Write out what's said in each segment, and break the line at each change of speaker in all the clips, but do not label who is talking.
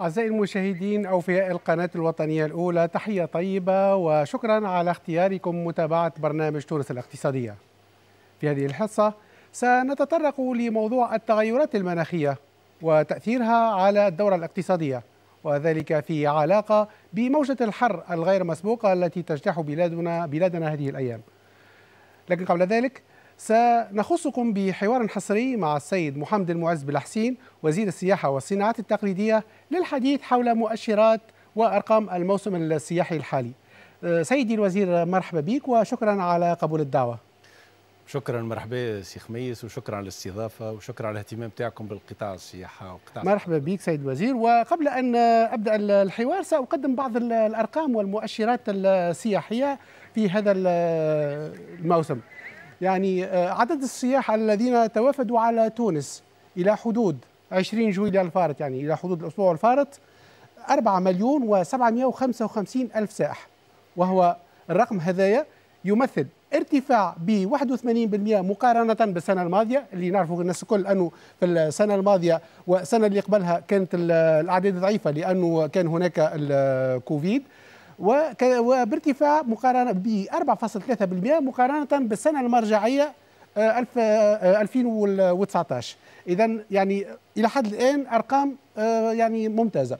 أعزائي المشاهدين أوفياء القناة الوطنية الأولى تحية طيبة وشكرا على اختياركم متابعة برنامج تونس الاقتصادية في هذه الحصة سنتطرق لموضوع التغيرات المناخية وتأثيرها على الدورة الاقتصادية وذلك في علاقة بموجة الحر الغير مسبوقة التي تجتاح بلادنا, بلادنا هذه الأيام لكن قبل ذلك سنخصكم بحوار حصري مع السيد محمد المعز بالحسين وزير السياحة والصناعات التقليدية للحديث حول مؤشرات وأرقام الموسم السياحي الحالي أه، سيدي الوزير مرحبا بك وشكرا على قبول الدعوة
شكرا مرحبا سي خميس وشكرا على الاستضافه وشكرا على الاهتمام تاعكم بالقطاع السياحه وقطاع مرحبا
بك سيد الوزير وقبل ان ابدا الحوار ساقدم بعض الارقام والمؤشرات السياحيه في هذا الموسم يعني آه، عدد السياح الذين توافدوا على تونس إلى حدود 20 جويليا الفارط يعني إلى حدود الأسبوع الفارط 4 مليون و755 ألف سائح وهو الرقم هذايا يمثل ارتفاع ب 81% مقارنة بالسنة الماضية اللي نعرفوا الناس الكل أنه في السنة الماضية والسنة اللي قبلها كانت الأعداد ضعيفة لأنه كان هناك الكوفيد وبارتفاع مقارنة ب 4.3% مقارنة بالسنة المرجعية 2019 آه، آه، إذا يعني إلى حد الآن أرقام آه، يعني ممتازة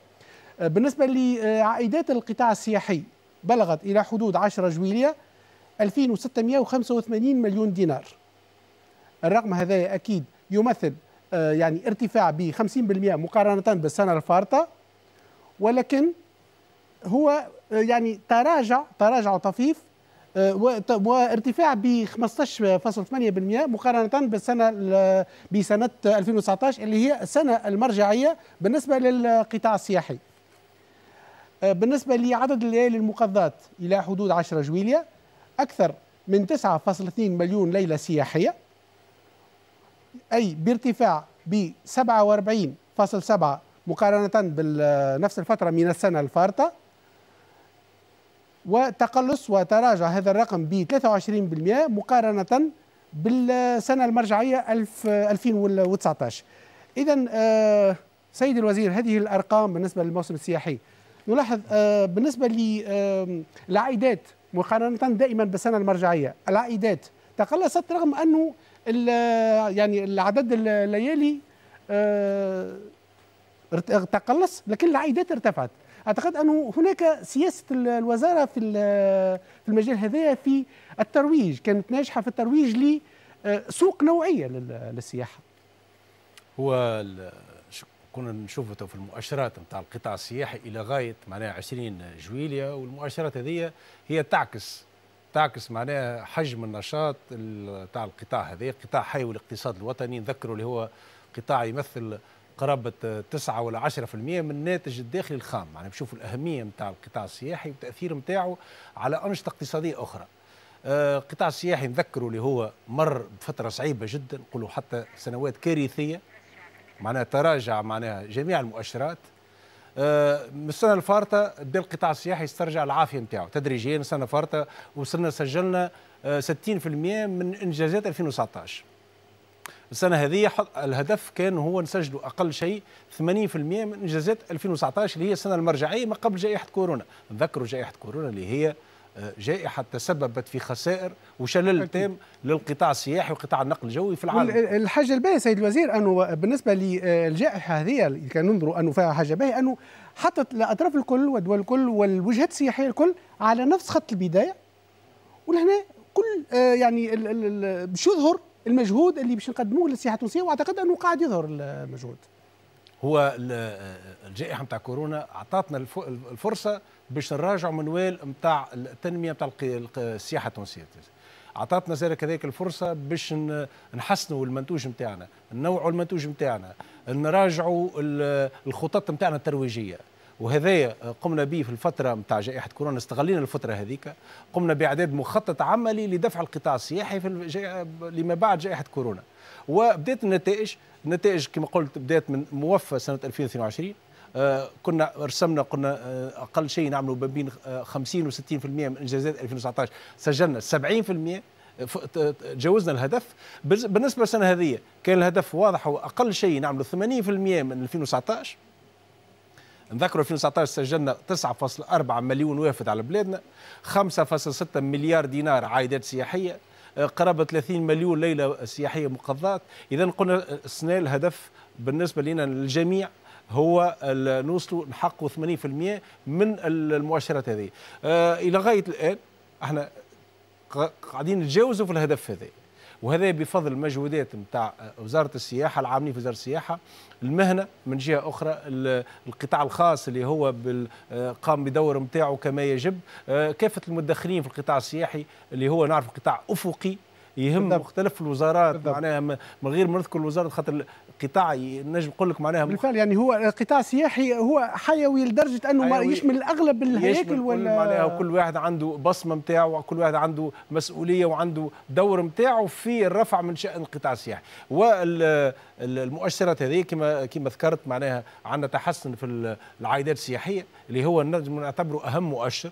بالنسبة لعائدات القطاع السياحي بلغت إلى حدود 10 جويلية 2685 مليون دينار الرقم هذا أكيد يمثل يعني ارتفاع ب 50% مقارنة بالسنة الفارطة ولكن هو آه، يعني تراجع تراجع طفيف آه، وارتفاع ب 15.8% مقارنة بالسنة بسنة 2019 اللي هي السنة المرجعية بالنسبة للقطاع السياحي. آه، بالنسبة لعدد الليالي المقضات إلى حدود 10 جويلية أكثر من 9.2 مليون ليلة سياحية أي بارتفاع ب 47.7 مقارنة بنفس الفترة من السنة الفارطة وتقلص وتراجع هذا الرقم ب 23% مقارنة بالسنة المرجعية 2019 إذا آه، سيد الوزير هذه الأرقام بالنسبة للموسم السياحي نلاحظ آه، بالنسبة للعائدات مقارنة دائما بالسنة المرجعية العائدات تقلصت رغم أنه يعني العدد الليالي آه، تقلص لكن العائدات ارتفعت اعتقد انه هناك سياسه الوزاره في في المجال هذا في الترويج كانت ناجحه في الترويج لسوق آه، نوعيه للسياحه
هو كنا نشوفه في المؤشرات نتاع القطاع السياحي الى غايه معناها 20 جويليا والمؤشرات هذه هي تعكس تعكس معناها حجم النشاط نتاع القطاع هذا قطاع حيوي الاقتصاد الوطني نذكره اللي هو قطاع يمثل قرابه 9 ولا 10% من الناتج الداخلي الخام يعني بشوفوا الاهميه نتاع القطاع السياحي والتاثير نتاعو على انشطه اقتصاديه اخرى القطاع آه، السياحي نذكروا اللي هو مر بفتره صعيبه جدا نقولوا حتى سنوات كارثيه معناها تراجع معناها جميع المؤشرات آه، من السنه الفارطه بدا القطاع السياحي يسترجع العافيه نتاعو تدريجيا السنه الفارطه وصلنا سجلنا 60% آه، من انجازات 2019 السنه هذه الهدف كان هو نسجلوا اقل شيء 80% من انجازات 2019 اللي هي السنه المرجعيه ما قبل جائحه كورونا نذكروا جائحه كورونا اللي هي آه، جائحة تسببت في خسائر وشلل تام للقطاع السياحي وقطاع النقل الجوي في العالم
الحاجة الباهية سيد الوزير أنه بالنسبة للجائحة آه، هذه اللي كان ننظروا أنه فيها حاجة باهية أنه حطت الأطراف الكل والدول الكل والوجهات السياحية الكل على نفس خط البداية ولهنا كل آه، يعني باش يظهر المجهود اللي باش نقدموه للسياحه التونسيه واعتقد انه قاعد يظهر المجهود
هو الجائحه نتاع كورونا اعطتنا الفرصه باش نراجعوا منوال نتاع التنميه نتاع السياحه التونسيه اعطتنا زاد كذلك الفرصه باش نحسنوا المنتوج نتاعنا نوعوا المنتوج نتاعنا نراجعوا الخطط نتاعنا الترويجيه وهذا قمنا به في الفتره نتاع جائحه كورونا استغلينا الفتره هذيك قمنا باعداد مخطط عملي لدفع القطاع السياحي في لما بعد جائحه كورونا وبدات النتائج النتائج كما قلت بدات من موفى سنه 2022 آه، كنا رسمنا قلنا آه، اقل شيء نعملوا ما بين 50 و60% من انجازات 2019 سجلنا 70% آه، تجاوزنا الهدف بالنسبه للسنه هذه كان الهدف واضح واقل شيء نعملوا 80% من 2019 نذكروا 2019 سجلنا 9.4 مليون وافد على بلادنا 5.6 مليار دينار عائدات سياحيه آه، قرابه 30 مليون ليله سياحيه مقضات اذا قلنا السنه الهدف بالنسبه لنا للجميع هو نوصلوا نحققوا 80% من المؤشرات هذه آه، الى غايه الان احنا قاعدين نتجاوزوا في الهدف هذا وهذا بفضل مجهودات نتاع وزاره السياحه العاملين في وزاره السياحه المهنه من جهه اخرى القطاع الخاص اللي هو آه، قام بدور نتاعو كما يجب آه، كافه المدخرين في القطاع السياحي اللي هو نعرف قطاع افقي يهم بالضبط. مختلف الوزارات بالضبط. معناها من غير ما نذكر الوزارات خاطر قطاع نجم نقول لك معناها
بالفعل يعني هو قطاع سياحي هو حيوي لدرجه انه ما يشمل اغلب الهياكل ولا معناها كل
واحد عنده بصمه نتاعو وكل واحد عنده مسؤوليه وعنده دور نتاعو في الرفع من شان القطاع السياحي والمؤشرات هذه كما كما ذكرت معناها عندنا تحسن في العائدات السياحيه اللي هو نجم نعتبره اهم مؤشر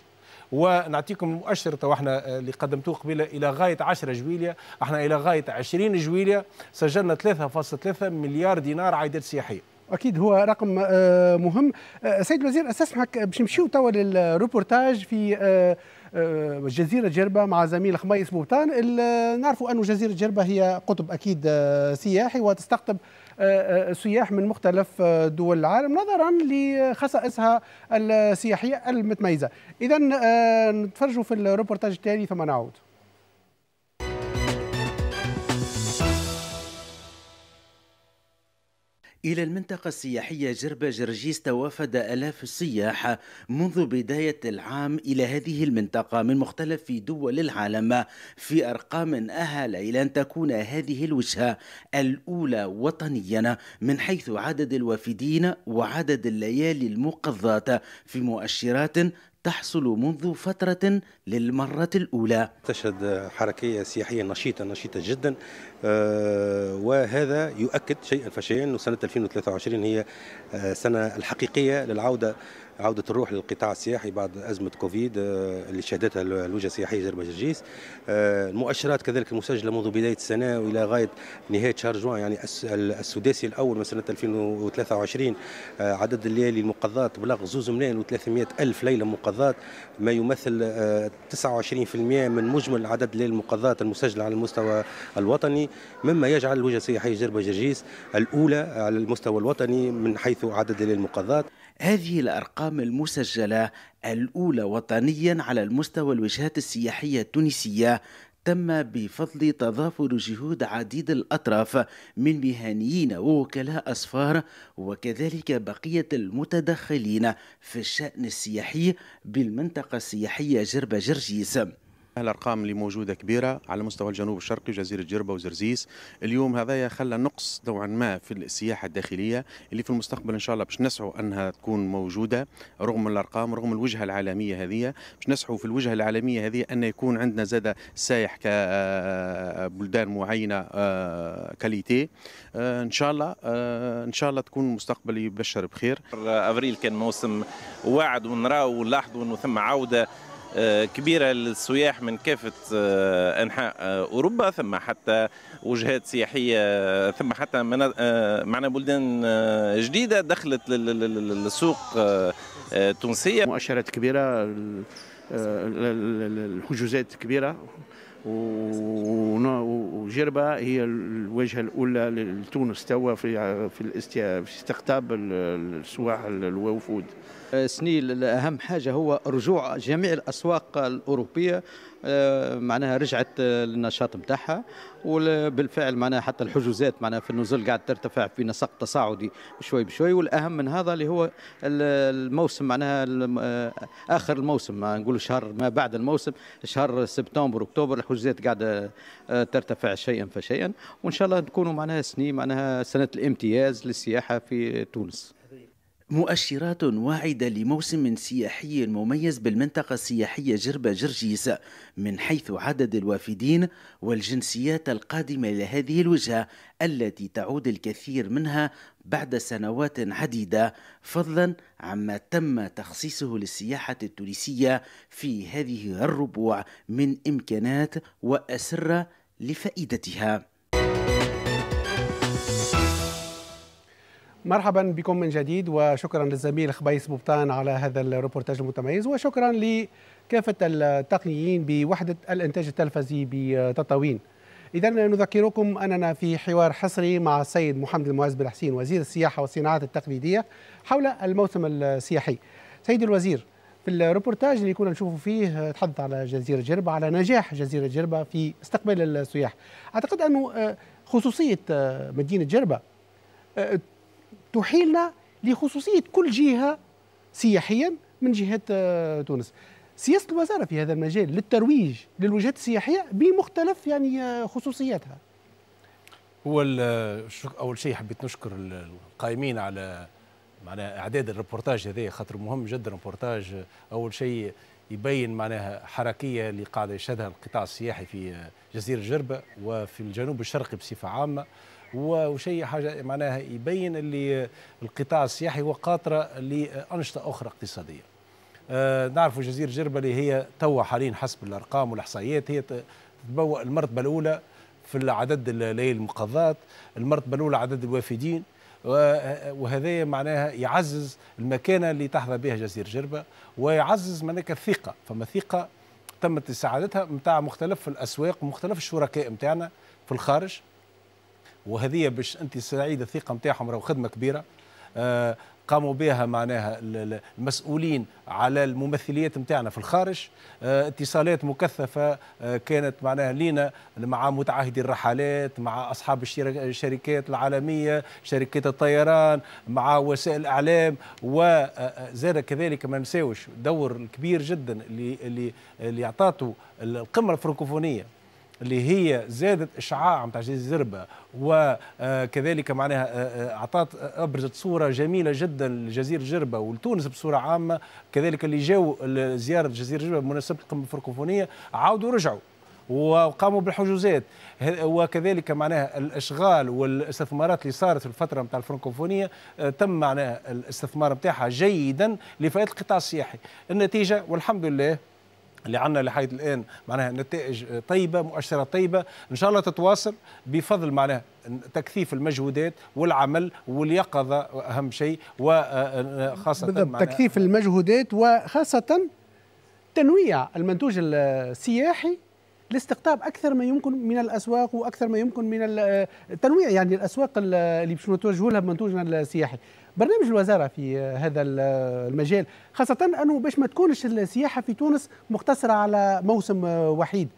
ونعطيكم المؤشر تو احنا آه، اللي قدمتوه قبيله الى غايه 10 جويليا احنا الى غايه 20 جويليا سجلنا 3.3 مليار دينار عائدات سياحيه
اكيد هو رقم آه، مهم آه، سيد الوزير استسمحك باش نمشيو توا للروبورتاج في جزيرة جربة مع زميل خميس بوتان نعرفوا أن جزيرة جربة هي قطب أكيد سياحي وتستقطب سياح من مختلف دول العالم نظرا لخصائصها السياحيه المتميزه اذا آه، نتفرجوا في الروبورتاج التالي ثم نعود
إلى المنطقة السياحية جربة جرجيس توافد آلاف السياح منذ بداية العام إلى هذه المنطقة من مختلف دول العالم في أرقام أهل إلى أن تكون هذه الوجهة الأولى وطنيا من حيث عدد الوافدين وعدد الليالي المقضاة في مؤشرات تحصل منذ فترة للمرة الأولى تشهد حركية سياحية نشيطة نشيطة جدا آه، وهذا يؤكد شيئا فشيئا أن سنة 2023 هي آه، سنة الحقيقية للعودة عودة الروح للقطاع السياحي بعد أزمة كوفيد آه، اللي شهدتها الوجهة السياحية جربة جرجيس آه، المؤشرات كذلك المسجلة منذ بداية السنة وإلى غاية نهاية شهر جوان يعني السداسي الأول من سنة 2023 آه، عدد الليالي المقضات بلغ زوز ملايين و300 ألف ليلة مقضات ما يمثل 29% من مجمل عدد الليالي المقضات المسجلة على المستوى الوطني مما يجعل الوجهة السياحية جربة جرجيس الأولى على المستوى الوطني من حيث عدد الليالي المقضات هذه الأرقام المسجلة الأولى وطنيا على المستوى الوجهات السياحية التونسية تم بفضل تضافر جهود عديد الأطراف من مهنيين ووكلاء أسفار وكذلك بقية المتدخلين في الشأن السياحي بالمنطقة السياحية جربة جرجيس الارقام اللي موجوده كبيره على مستوى الجنوب الشرقي جزيره جربه وزرزيس اليوم هذايا خلى نقص نوعا ما في السياحه الداخليه اللي في المستقبل ان شاء الله باش نسعوا انها تكون موجوده رغم الارقام رغم الوجهه العالميه هذه باش نسعوا في الوجهه العالميه هذه ان يكون عندنا زاد سايح كبلدان آه، معينه آه، كاليتي آه، ان شاء الله ان شاء الله تكون المستقبل يبشر بخير ابريل كان موسم واعد ونراو ونلاحظوا انه
ثم عوده آه، كبيرة للسياح من كافة آه، أنحاء آه، أوروبا
ثم حتى وجهات سياحية ثم حتى معنا بلدان
جديدة دخلت للسوق التونسية مؤشرات كبيرة الحجوزات كبيرة وجربه هي الواجهه الاولى لتونس توا في في, في استقطاب السواح الوفود سنيل اهم حاجه هو رجوع جميع الاسواق الاوروبيه آه، معناها رجعت للنشاط نتاعها وبالفعل معناها حتى الحجوزات معناها في النزول قاعد ترتفع في نسق تصاعدي بشوي بشوي والاهم من هذا اللي هو الموسم معناها آه، اخر الموسم ما شهر ما بعد الموسم شهر سبتمبر اكتوبر الحجوزات قاعده آه، ترتفع شيئا فشيئا وان شاء الله تكونوا معناها سنين معناها سنه الامتياز للسياحه في تونس مؤشرات واعدة لموسم سياحي مميز بالمنطقة السياحية جربة جرجيس من حيث عدد الوافدين والجنسيات القادمة لهذه الوجهة التي تعود الكثير منها بعد سنوات عديدة فضلا عما تم تخصيصه للسياحة التونسية في هذه الربوع من إمكانات وأسرة لفائدتها
مرحبا بكم من جديد وشكرا للزميل خبيس بوبتان على هذا الروبورتاج المتميز وشكرا لكافة التقنيين بوحدة الإنتاج التلفزي بتطاوين إذا نذكركم أننا في حوار حصري مع السيد محمد المعز بن حسين وزير السياحة والصناعات التقليدية حول الموسم السياحي سيد الوزير في الروبورتاج اللي كنا نشوفوا فيه تحدث على جزيرة جربة على نجاح جزيرة جربة في استقبال السياح أعتقد أنه خصوصية مدينة جربة تحيلنا لخصوصيه كل جهه سياحيا من جهه آه، تونس سياسه الوزاره في هذا المجال للترويج للوجهات السياحيه بمختلف يعني آه، خصوصياتها
هو آه، اول شيء حبيت نشكر القائمين على معناها اعداد الريبورتاج هذا خاطر مهم جدا الريبورتاج اول شيء يبين معناها حركيه اللي قاعده يشهدها القطاع السياحي في جزيره جربه وفي الجنوب الشرقي بصفه عامه وشيء حاجه معناها يبين اللي القطاع السياحي هو قاطره لانشطه اخرى اقتصاديه. نعرف آه، نعرفوا جزيره جربه اللي هي توا حاليا حسب الارقام والاحصائيات هي تتبوأ المرتبه الاولى في عدد الليالي المقضات، المرتبه الاولى عدد الوافدين، وهذا معناها يعزز المكانه اللي تحظى بها جزيره جربه ويعزز معناها الثقه، فما ثقه تمت استعادتها نتاع مختلف الاسواق ومختلف الشركاء نتاعنا في الخارج وهذه باش انت سعيده الثقه نتاعهم راهو خدمه كبيره آه، قاموا بها معناها المسؤولين على الممثليات نتاعنا في الخارج آه، اتصالات مكثفه آه، كانت معناها لينا مع متعهدي الرحلات مع اصحاب الشركات العالميه شركات الطيران مع وسائل الاعلام وزاد كذلك ما نساوش دور كبير جدا اللي اللي اللي اعطاته القمه الفرنكوفونيه اللي هي زادت اشعاع نتاع جزيره زربه وكذلك آه، معناها اعطت آه، آه، ابرزت صوره جميله جدا لجزيره جربه ولتونس بصوره عامه كذلك اللي جاوا زياره جزيره جربه بمناسبه القمه الفرنكوفونيه عاودوا رجعوا وقاموا بالحجوزات وكذلك معناها الاشغال والاستثمارات اللي صارت في الفتره نتاع الفرنكوفونيه تم معناها الاستثمار نتاعها جيدا لفائده القطاع السياحي النتيجه والحمد لله اللي عندنا لحد الان معناها نتائج طيبه مؤشرات طيبه ان شاء الله تتواصل بفضل معناها تكثيف المجهودات والعمل واليقظه اهم شيء وخاصه آه، آه، بالضبط تكثيف
المجهودات وخاصه تنويع المنتوج السياحي لاستقطاب اكثر ما يمكن من الاسواق واكثر ما يمكن من التنويع آه، يعني الاسواق اللي باش نتوجهوا لها بمنتوجنا السياحي برنامج الوزاره في هذا المجال خاصه انه باش ما تكونش السياحه في تونس مقتصره على موسم وحيد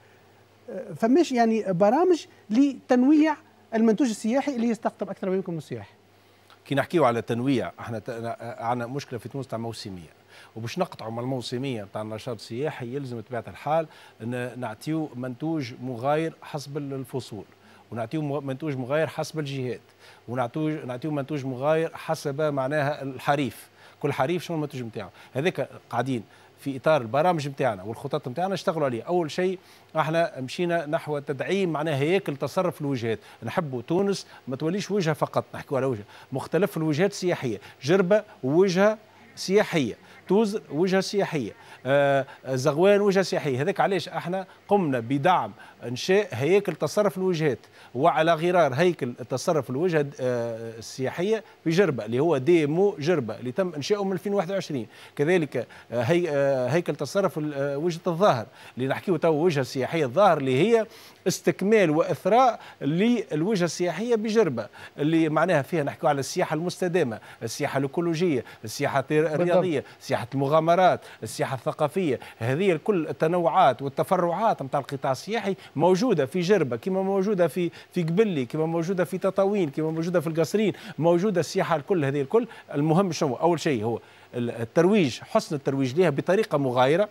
فماش يعني برامج لتنويع المنتوج السياحي اللي يستقطب اكثر منكم السياح
كي نحكيو على التنويع احنا عندنا مشكله في تونس تاع موسميه وباش نقطعوا من الموسميه تاع النشاط السياحي يلزم بطبيعه الحال نعطيو منتوج مغاير حسب الفصول ونعطيهم منتوج مغاير حسب الجهات ونعطيو نعطيو منتوج مغاير حسب معناها الحريف كل حريف شنو المنتوج نتاعو هذاك قاعدين في اطار البرامج نتاعنا والخطط نتاعنا اشتغلوا عليه اول شيء احنا مشينا نحو تدعيم معناها هياكل تصرف الوجهات نحبوا تونس ما توليش وجهه فقط نحكوا على وجهه مختلف الوجهات السياحيه جربه وجهه سياحيه توز وجهه سياحيه آه،, آه زغوان وجهه سياحيه هذاك علاش احنا قمنا بدعم انشاء هياكل تصرف الوجهات وعلى غرار هيكل تصرف الوجهه آه، آه، السياحيه في جربه اللي هو ديمو جربه اللي تم انشاؤه من 2021 كذلك آه، هي هيكل تصرف وجهه الظاهر اللي نحكيه تو وجهه سياحيه الظاهر اللي هي استكمال واثراء للوجهه السياحيه بجربه اللي معناها فيها نحكيو على السياحه المستدامه السياحه الايكولوجيه السياحه الرياضيه سياحه المغامرات السياحه الثقافيه هذه كل التنوعات والتفرعات نتاع القطاع السياحي موجوده في جربه كما موجوده في في قبلي كما موجوده في تطاوين كما موجوده في القصرين موجوده السياحه الكل هذه الكل المهم شنو اول شيء هو الترويج حسن الترويج لها بطريقه مغايره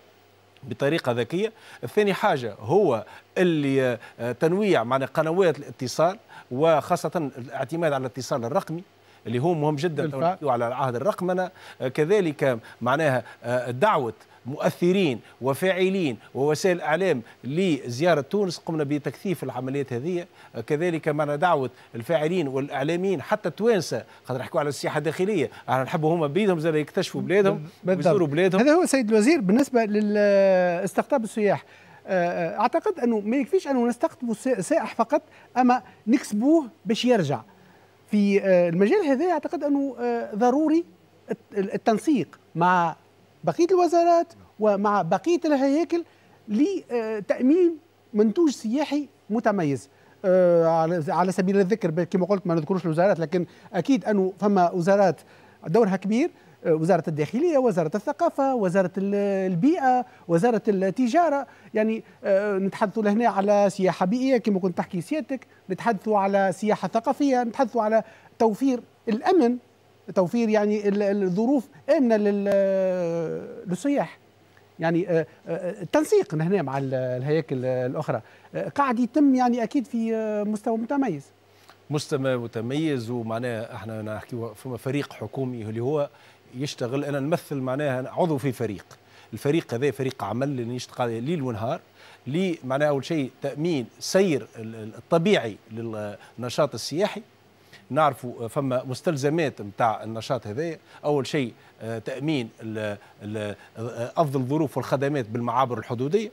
بطريقه ذكيه الثاني حاجه هو اللي آه، تنويع معنا قنوات الاتصال وخاصه الاعتماد على الاتصال الرقمي اللي هو مهم جدا على العهد الرقمنه آه، كذلك معناها آه، دعوه مؤثرين وفاعلين ووسائل اعلام لزياره تونس قمنا بتكثيف العمليات هذه كذلك معنا دعوه الفاعلين والاعلاميين حتى التوانسه خاطر نحكوا على السياحه الداخليه احنا نحبوا هما بيدهم زي يكتشفوا بلادهم ويزوروا بلادهم هذا هو
سيد الوزير بالنسبه لاستقطاب السياح آه، اعتقد انه ما يكفيش انه نستقطبوا سائح فقط اما نكسبوه باش يرجع في آه، المجال هذا اعتقد انه آه، ضروري التنسيق مع بقيه الوزارات ومع بقيه الهياكل لتامين منتوج سياحي متميز آه، على سبيل الذكر كما قلت ما نذكرش الوزارات لكن اكيد انه فما وزارات دورها كبير آه، وزارة الداخلية وزارة الثقافة وزارة البيئة وزارة التجارة يعني آه، نتحدثوا لهنا على سياحة بيئية كما كنت تحكي سيادتك نتحدثوا على سياحة ثقافية نتحدثوا على توفير الأمن توفير يعني الظروف امنه للسياح يعني آه، آه، التنسيق هنا مع الهياكل الاخرى آه، قاعد يتم يعني اكيد في مستوى متميز
مستوى متميز ومعناه احنا نحكي فما فريق حكومي اللي هو يشتغل انا نمثل معناها عضو في فريق الفريق هذا فريق عمل اللي يشتغل ليل ونهار لي معناها اول شيء تامين سير الطبيعي للنشاط السياحي نعرفوا فما مستلزمات نتاع النشاط هذا اول شيء آه، تامين آه، افضل ظروف والخدمات بالمعابر الحدوديه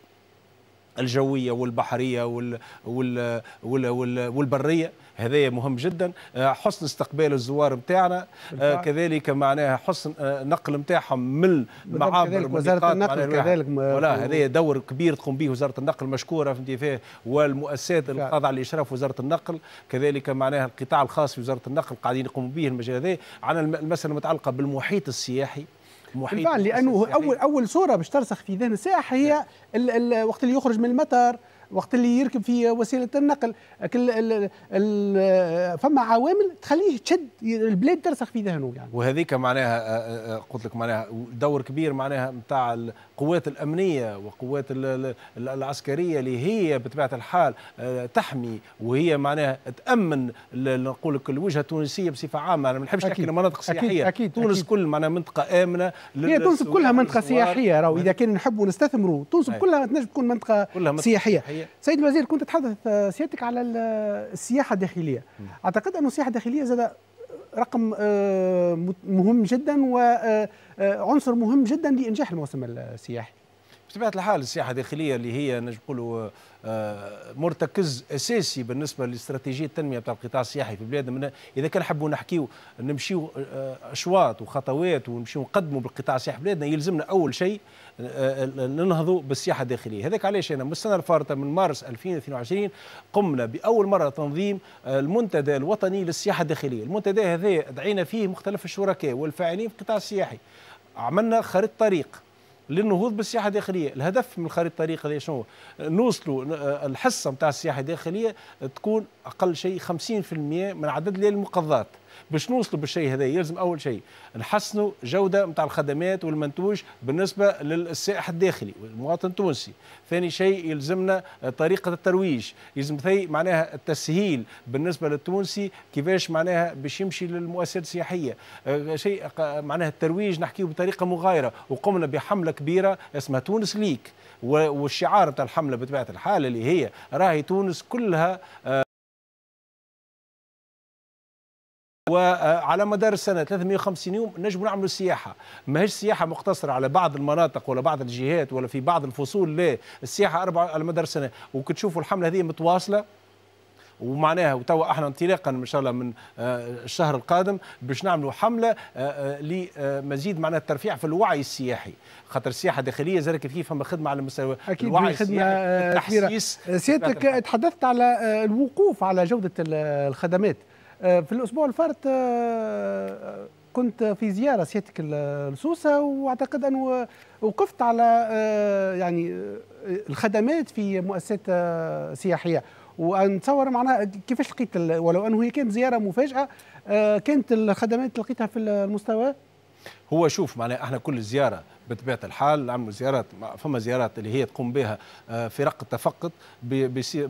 الجويه والبحريه وال وال وال وال والبريه هذا مهم جدا آه، حسن استقبال الزوار نتاعنا آه، كذلك معناها حسن آه، نقل نتاعهم من المعابر وزاره النقل كذلك ولا هذا دور كبير تقوم به وزاره النقل مشكوره فهمتي فيه والمؤسسات القاضعه لاشراف وزاره النقل كذلك معناها القطاع الخاص في وزاره النقل قاعدين يقوموا به المجال هذا عن المساله المتعلقه بالمحيط السياحي محيط بالفعل
لانه يعني. اول اول صوره باش ترسخ في ذهن السائح هي نعم. ال وقت اللي يخرج من المطار وقت اللي يركب في وسيله النقل ال فما عوامل تخليه تشد البلاد ترسخ في
ذهنه يعني وهذيك معناها آه، آه، آه، قلت لك معناها دور كبير معناها نتاع القوات الامنيه والقوات العسكريه اللي هي بطبيعه الحال تحمي وهي معناها تامن نقول لك الوجهه التونسيه بصفه عامه انا ما نحبش نحكي مناطق سياحيه أكيد أكيد تونس أكيد كل معناها منطقه امنه هي تونس كلها منطقه سياحيه راهو اذا كان
نحبوا نستثمروا تونس كلها تنجم تكون منطقه سياحيه صحيح سيد الوزير كنت تتحدث آه، سيادتك على آه، السياحه الداخليه م. اعتقد ان السياحه الداخليه زاد آه، رقم مهم جدا وعنصر مهم جدا لانجاح الموسم السياحي
بطبيعه الحال السياحه الداخليه اللي هي نقولوا مرتكز اساسي بالنسبه لاستراتيجيه التنميه بتاع القطاع السياحي في بلادنا اذا كان نحبوا نحكيو نمشيو اشواط وخطوات ونمشيو نقدموا بالقطاع السياحي في بلادنا يلزمنا اول شيء ننهضوا بالسياحه الداخليه هذاك علاش انا من السنه الفارطه من مارس 2022 قمنا باول مره تنظيم آه، المنتدى الوطني للسياحه الداخليه المنتدى هذا دعينا فيه مختلف الشركاء والفاعلين في القطاع السياحي عملنا خريطه طريق للنهوض بالسياحه الداخليه، الهدف من خريطه الطريق هذا شنو؟ نوصلوا آه، الحصه نتاع السياحه الداخليه تكون اقل شيء 50% من عدد الليالي المقضات. باش نوصلوا بالشيء هذا يلزم اول شيء نحسنوا جوده نتاع الخدمات والمنتوج بالنسبه للسائح الداخلي والمواطن التونسي ثاني شيء يلزمنا طريقه الترويج يلزم معناها التسهيل بالنسبه للتونسي كيفاش معناها باش يمشي للمؤسسات السياحيه آه، شيء معناها الترويج نحكيه بطريقه مغايره وقمنا بحمله كبيره اسمها تونس ليك والشعار تاع الحمله بطبيعه الحال اللي هي راهي تونس كلها آه، وعلى مدار السنه 350 يوم نجم نعملوا سياحه ماهيش سياحه مقتصره على بعض المناطق ولا بعض الجهات ولا في بعض الفصول لا السياحه أربعة على مدار السنه وكتشوفوا الحمله هذه متواصله ومعناها وتوا احنا انطلاقا ان شاء الله من آه، الشهر القادم باش نعملوا حمله آه، آه، لمزيد معناها الترفيع في الوعي السياحي خاطر السياحه الداخليه زاد كيف كيف فما خدمه على مستوى اكيد الوعي خدمه كبيره سيادتك
تحدثت على الوقوف على جوده الخدمات آه، في الاسبوع الفارط آه، آه، كنت في زياره سيادتك لسوسه واعتقد انه وقفت على يعني الخدمات في مؤسسات سياحيه ونتصور معناها كيفاش لقيت ولو انه هي كانت زياره مفاجاه كانت الخدمات اللي لقيتها في المستوى
هو شوف معناها احنا كل زياره بطبيعه الحال نعمل زيارات فما زيارات اللي هي تقوم بها آه، فرق التفقد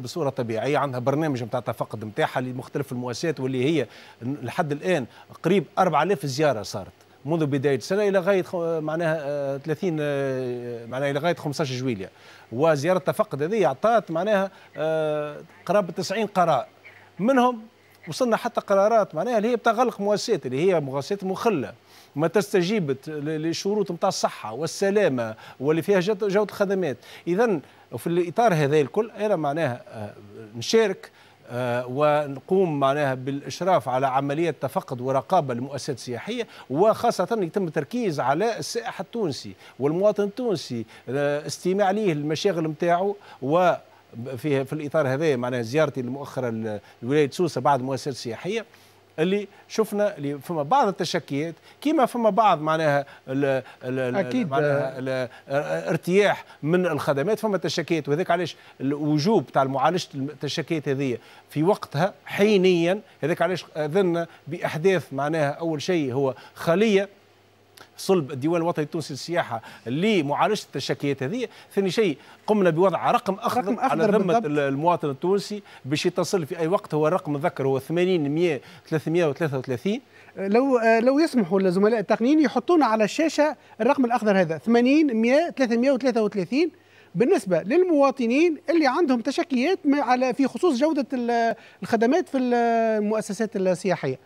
بصوره طبيعيه عندها برنامج نتاع التفقد نتاعها لمختلف المؤسسات واللي هي لحد الان قريب 4000 زياره صارت منذ بدايه السنه الى غايه معناها 30 آه، آه، معناها الى غايه 15 جويليا وزياره التفقد هذه اعطت معناها قرابه 90 قرار منهم وصلنا حتى قرارات معناها اللي هي بتغلق مؤسسات اللي هي مؤسسات مخله ما تستجيبت لشروط نتاع الصحه والسلامه واللي فيها جوده الخدمات اذا في الاطار هذا الكل انا معناها آه، نشارك آه، ونقوم معناها بالاشراف على عمليه تفقد ورقابه للمؤسسات السياحيه وخاصه يتم التركيز على السائح التونسي والمواطن التونسي آه، استماع ليه المشاغل نتاعو و في في الاطار هذا معناها زيارتي المؤخره لولايه سوسه بعد المؤسسات السياحيه اللي شفنا اللي فما بعض التشكيات كيما فما بعض معناها ال ال اكيد معناها الارتياح ارتياح من الخدمات فما تشكيات وهذاك علاش الوجوب تاع معالجه التشكيات هذه في وقتها حينيا هذاك علاش اذن باحداث معناها اول شيء هو خليه صلب الديوان الوطني التونسي للسياحه لمعالجه التشكيات هذه ثاني شيء قمنا بوضع رقم اخضر, رقم أخضر على ذمه المواطن التونسي باش يتصل في اي وقت هو الرقم الذكر هو 80 100 333 لو آه، لو
يسمحوا الزملاء التقنيين يحطون على الشاشه الرقم الاخضر هذا 80 100 333 بالنسبه للمواطنين اللي عندهم تشكيات على في خصوص جوده الخدمات في المؤسسات السياحيه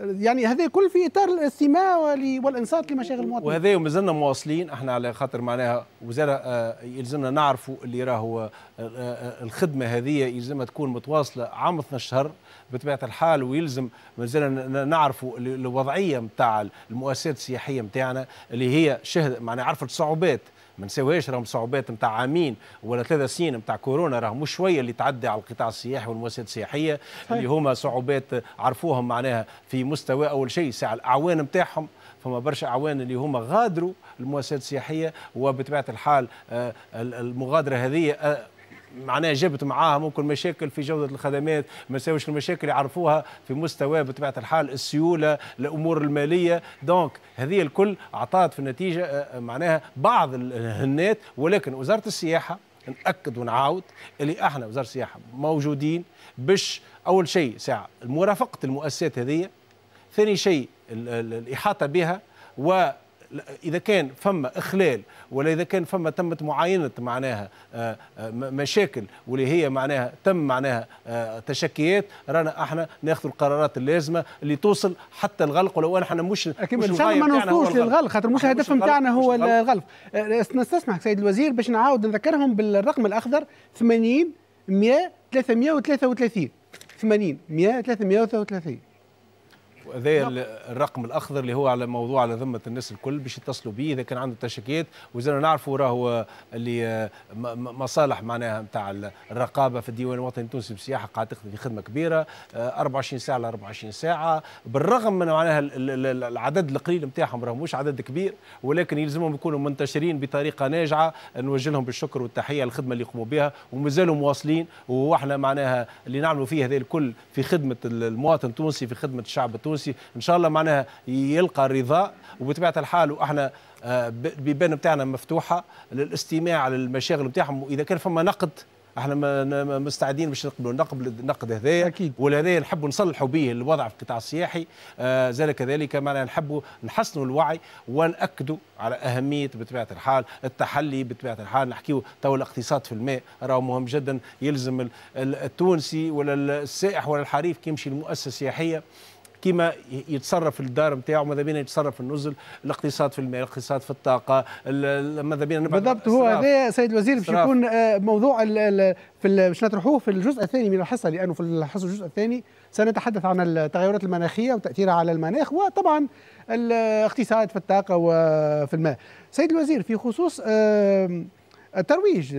يعني هذا كل في اطار الاستماع والانصات لمشاغل المواطنين
وهذا مازلنا مواصلين احنا على خاطر معناها وزاره آه، يلزمنا نعرفوا اللي راهو آه، آه، الخدمه هذه يلزمها تكون متواصله عام 12 شهر بطبيعه الحال ويلزم مازلنا نعرفوا الوضعيه نتاع المؤسسات السياحيه نتاعنا اللي هي شهد معناها عرفت صعوبات ما نساوهاش راهم صعوبات نتاع عامين ولا ثلاثة سنين نتاع كورونا راهم مش شويه اللي تعدي على القطاع السياحي والمؤسسات السياحيه اللي هما صعوبات عرفوهم معناها في مستوى اول شيء ساعه الاعوان نتاعهم فما برشا اعوان اللي هما غادروا المؤسسات السياحيه وبطبيعه الحال آه، المغادره هذه آه، معناها جبت معاها ممكن مشاكل في جوده الخدمات ما ساوش المشاكل يعرفوها في مستوى بطبيعه الحال السيوله الامور الماليه دونك هذه الكل اعطت في النتيجه آه، آه، معناها بعض الهنات ولكن وزاره السياحه ناكد ونعاود اللي احنا وزاره السياحه موجودين باش اول شيء ساعه مرافقه المؤسسات هذه ثاني شيء الاحاطه بها و اذا كان فما اخلال ولا اذا كان فما تمت معاينه معناها آه، آه، مشاكل واللي هي معناها تم معناها آه، تشكيات رانا احنا ناخذ القرارات اللازمه اللي توصل حتى الغلق ولو احنا مش اكيد مش ما نوصلوش للغلق خاطر مش الهدف نتاعنا هو الغلق
نستسمح سيد الوزير باش نعاود نذكرهم بالرقم الاخضر 80 100 333 80 100 333
وهذا نعم. الرقم الاخضر اللي هو على موضوع على ذمه الناس الكل باش يتصلوا به اذا كان عنده تشكيات وزينا نعرفوا راهو اللي آه، مصالح معناها نتاع الرقابه في الديوان الوطني التونسي بالسياحه قاعد تخدم في خدمه كبيره 24 آه، ساعه على 24 ساعه بالرغم من معناها العدد القليل نتاعهم راهو مش عدد كبير ولكن يلزمهم يكونوا منتشرين بطريقه ناجعه نوجه لهم بالشكر والتحيه الخدمه اللي يقوموا بها ومازالوا مواصلين واحنا معناها اللي نعملوا فيه هذا الكل في خدمه المواطن التونسي في خدمه الشعب التونسي التونسي ان شاء الله معناها يلقى الرضا وبطبيعه الحال واحنا البيبان آه، بتاعنا مفتوحه للاستماع للمشاغل نتاعهم واذا كان فما نقد احنا مستعدين باش نقبلوا النقد النقد هذايا ولهذا نحبوا نصلحوا به الوضع في القطاع السياحي زال آه، كذلك معنا نحبوا نحسنوا الوعي وناكدوا على اهميه بطبيعه الحال التحلي بطبيعه الحال نحكيوا تو الاقتصاد في الماء راه مهم جدا يلزم التونسي ولا السائح ولا الحريف كيمشي لمؤسسه سياحيه كيما يتصرف في الدار نتاعو ماذا بينا يتصرف في النزل الاقتصاد في الماء الاقتصاد في الطاقه ماذا بينا بالضبط هو هذا سيد الوزير باش يكون
آه، موضوع في باش نطرحوه في الجزء الثاني من الحصه لانه في الحصه الجزء الثاني سنتحدث عن التغيرات المناخيه وتاثيرها على المناخ وطبعا الاقتصاد في الطاقه وفي الماء سيد الوزير في خصوص الترويج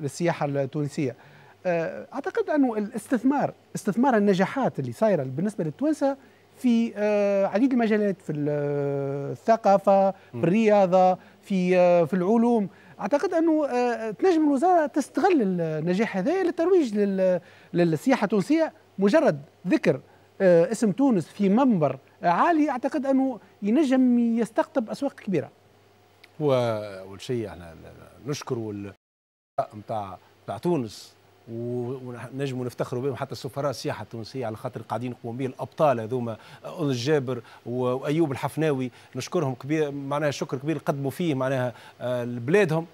للسياحه التونسيه آه، اعتقد انه الاستثمار استثمار النجاحات اللي صايره بالنسبه للتوانسه في آه، عديد المجالات في آه، الثقافه في الرياضه في في العلوم اعتقد انه تنجم الوزاره تستغل النجاح هذا للترويج للسياحه التونسيه مجرد ذكر اسم تونس في منبر عالي اعتقد انه ينجم يستقطب اسواق كبيره.
واول شيء احنا نشكروا نتاع نتاع تونس ونجم نفتخروا بهم حتى السفراء السياحه التونسيه على خاطر قاعدين يقوموا به الابطال هذوما اول جابر وايوب الحفناوي نشكرهم كبير معناها شكر كبير قدموا فيه معناها آه، لبلادهم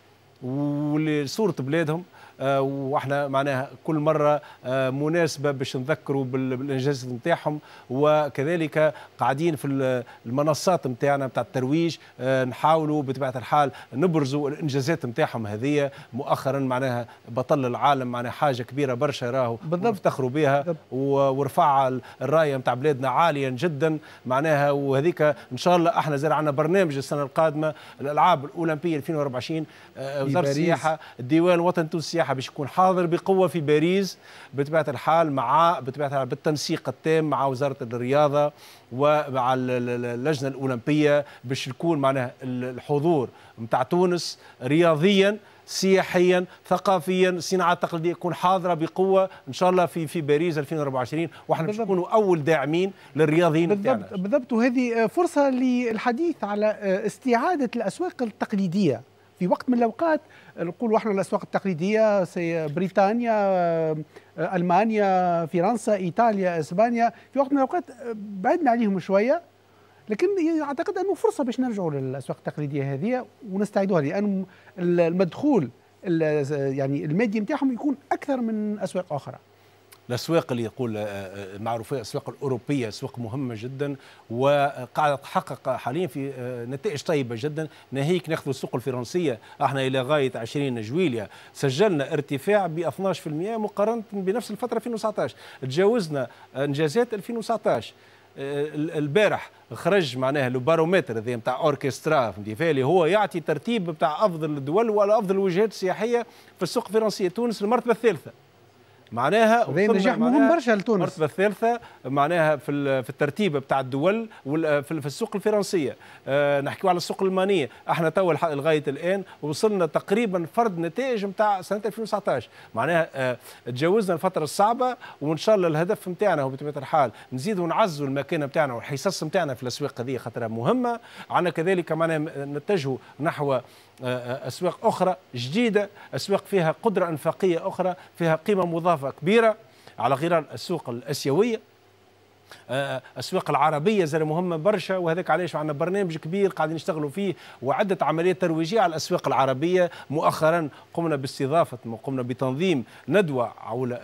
ولصوره بلادهم آه، واحنا معناها كل مره آه، مناسبه باش نذكروا بالانجاز نتاعهم وكذلك قاعدين في المنصات نتاعنا نتاع الترويج آه، نحاولوا بطبيعه الحال نبرزوا الانجازات نتاعهم هذه مؤخرا معناها بطل العالم معناها حاجه كبيره برشا راهو بالضبط نفتخروا بها ورفع الرايه نتاع بلادنا عاليا جدا معناها وهذيك ان شاء الله احنا زاد عندنا برنامج السنه القادمه الالعاب الاولمبيه 2024 وزاره السياحه الديوان الوطني التونسي السياحه باش يكون حاضر بقوه في باريس بطبيعه الحال مع بطبيعه الحال بالتنسيق التام مع وزاره الرياضه ومع اللجنه الاولمبيه باش يكون معناها الحضور نتاع تونس رياضيا سياحيا ثقافيا الصناعه التقليديه تكون حاضره بقوه ان شاء الله في في باريس 2024 واحنا باش نكونوا اول داعمين للرياضيين بالضبط بالضبط
وهذه آه، فرصه للحديث على آه، استعاده الاسواق التقليديه في وقت من الاوقات نقولوا احنا الاسواق التقليديه سي بريطانيا آه، المانيا فرنسا ايطاليا اسبانيا في وقت من الاوقات آه، بعدنا عليهم شويه لكن اعتقد انه فرصه باش نرجعوا للاسواق التقليديه هذه ونستعيدوها لان المدخول يعني المادي نتاعهم يكون اكثر من اسواق اخرى
الاسواق اللي يقول آه، آه، معروفه الاسواق الاوروبيه اسواق مهمه جدا وقاعده تحقق حاليا في آه، نتائج طيبه جدا ناهيك ناخذ السوق الفرنسيه احنا الى غايه 20 جويليا سجلنا ارتفاع ب 12% مقارنه بنفس الفتره 2019 تجاوزنا انجازات 2019 البارح خرج معناها البارومتر هذا نتاع اوركسترا فهمتي هو يعطي ترتيب نتاع افضل الدول ولا افضل الوجهات السياحيه في السوق الفرنسيه تونس المرتبه الثالثه معناها وصلنا نجاح مهم برشا لتونس المرتبه الثالثه معناها في في الترتيب بتاع الدول في السوق الفرنسيه نحكي آه، نحكيو على السوق الالمانيه احنا تو لغايه الان وصلنا تقريبا فرد نتائج نتاع سنه 2019 معناها آه، تجاوزنا الفتره الصعبه وان شاء الله الهدف نتاعنا هو بطبيعه الحال نزيدوا نعزوا المكانه نتاعنا والحصص نتاعنا في الاسواق هذه خاطرها مهمه عنا كذلك معناها نتجهوا نحو آه، آه، أسواق أخرى جديدة أسواق فيها قدرة أنفاقية أخرى فيها قيمة مضافة كبيرة على غرار السوق الأسيوية آه، الاسواق العربيه زي مهمه برشا وهذاك علاش عندنا برنامج كبير قاعدين نشتغلوا فيه وعده عمليات ترويجيه على الاسواق العربيه مؤخرا قمنا باستضافه قمنا بتنظيم ندوه حول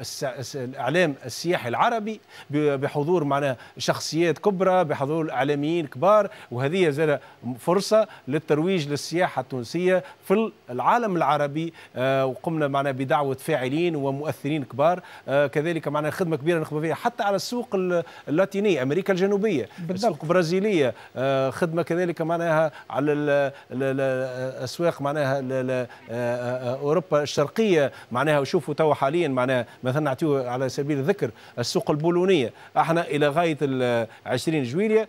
الاعلام السياحي العربي بحضور معنا شخصيات كبرى بحضور اعلاميين كبار وهذه زال فرصه للترويج للسياحه التونسيه في العالم العربي آه، وقمنا معنا بدعوه فاعلين ومؤثرين كبار آه، كذلك معنا خدمه كبيره نخدم فيها حتى على السوق اللاتينيه امريكا الجنوبيه السوق البرازيليه آه، خدمه كذلك معناها على الاسواق معناها آه، آه، اوروبا الشرقيه معناها وشوفوا توا حاليا معناها مثلا نعطيو على سبيل الذكر السوق البولونيه احنا الى غايه 20 جويليه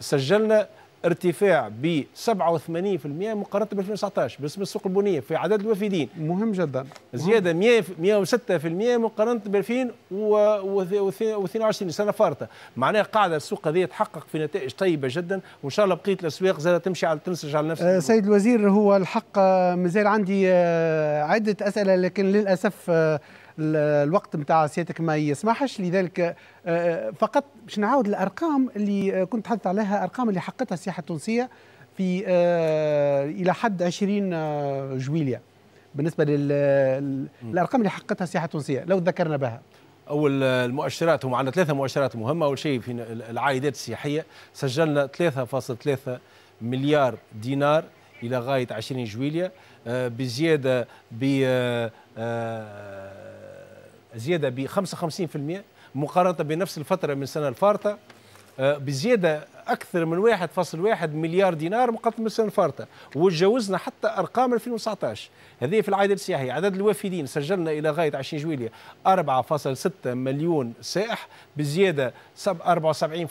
سجلنا ارتفاع ب 87% مقارنه ب 2019 باسم السوق البنيه في عدد الوافدين مهم جدا زياده 100 106% مقارنه ب 2022 سنه فارطه معناها قاعده السوق هذه تحقق في نتائج طيبه جدا وان شاء الله بقيه الاسواق زادت تمشي على تنسج على نفس آه، السيد الوزير هو الحق آه،
مازال عندي آه، عده اسئله لكن للاسف الوقت نتاع سيادتك ما يسمحش لذلك آه، فقط باش نعاود الارقام اللي آه، كنت تحدثت عليها ارقام اللي حققتها السياحه التونسيه في آه، الى حد 20 جويليا بالنسبه للارقام اللي حققتها السياحه التونسيه لو تذكرنا بها
اول المؤشرات هم عندنا ثلاثه مؤشرات مهمه اول شيء في العائدات السياحيه سجلنا 3.3 مليار دينار الى غايه 20 جويليا بزياده ب زيادة ب 55% مقارنة بنفس الفترة من السنة الفارطة آه، بزيادة اكثر من 1.1 مليار دينار مقدم من السنفارتا وتجاوزنا حتى ارقام 2019 هذه في العائد السياحي عدد الوافدين سجلنا الى غايه 20 جويليه 4.6 مليون سائح بزياده 74%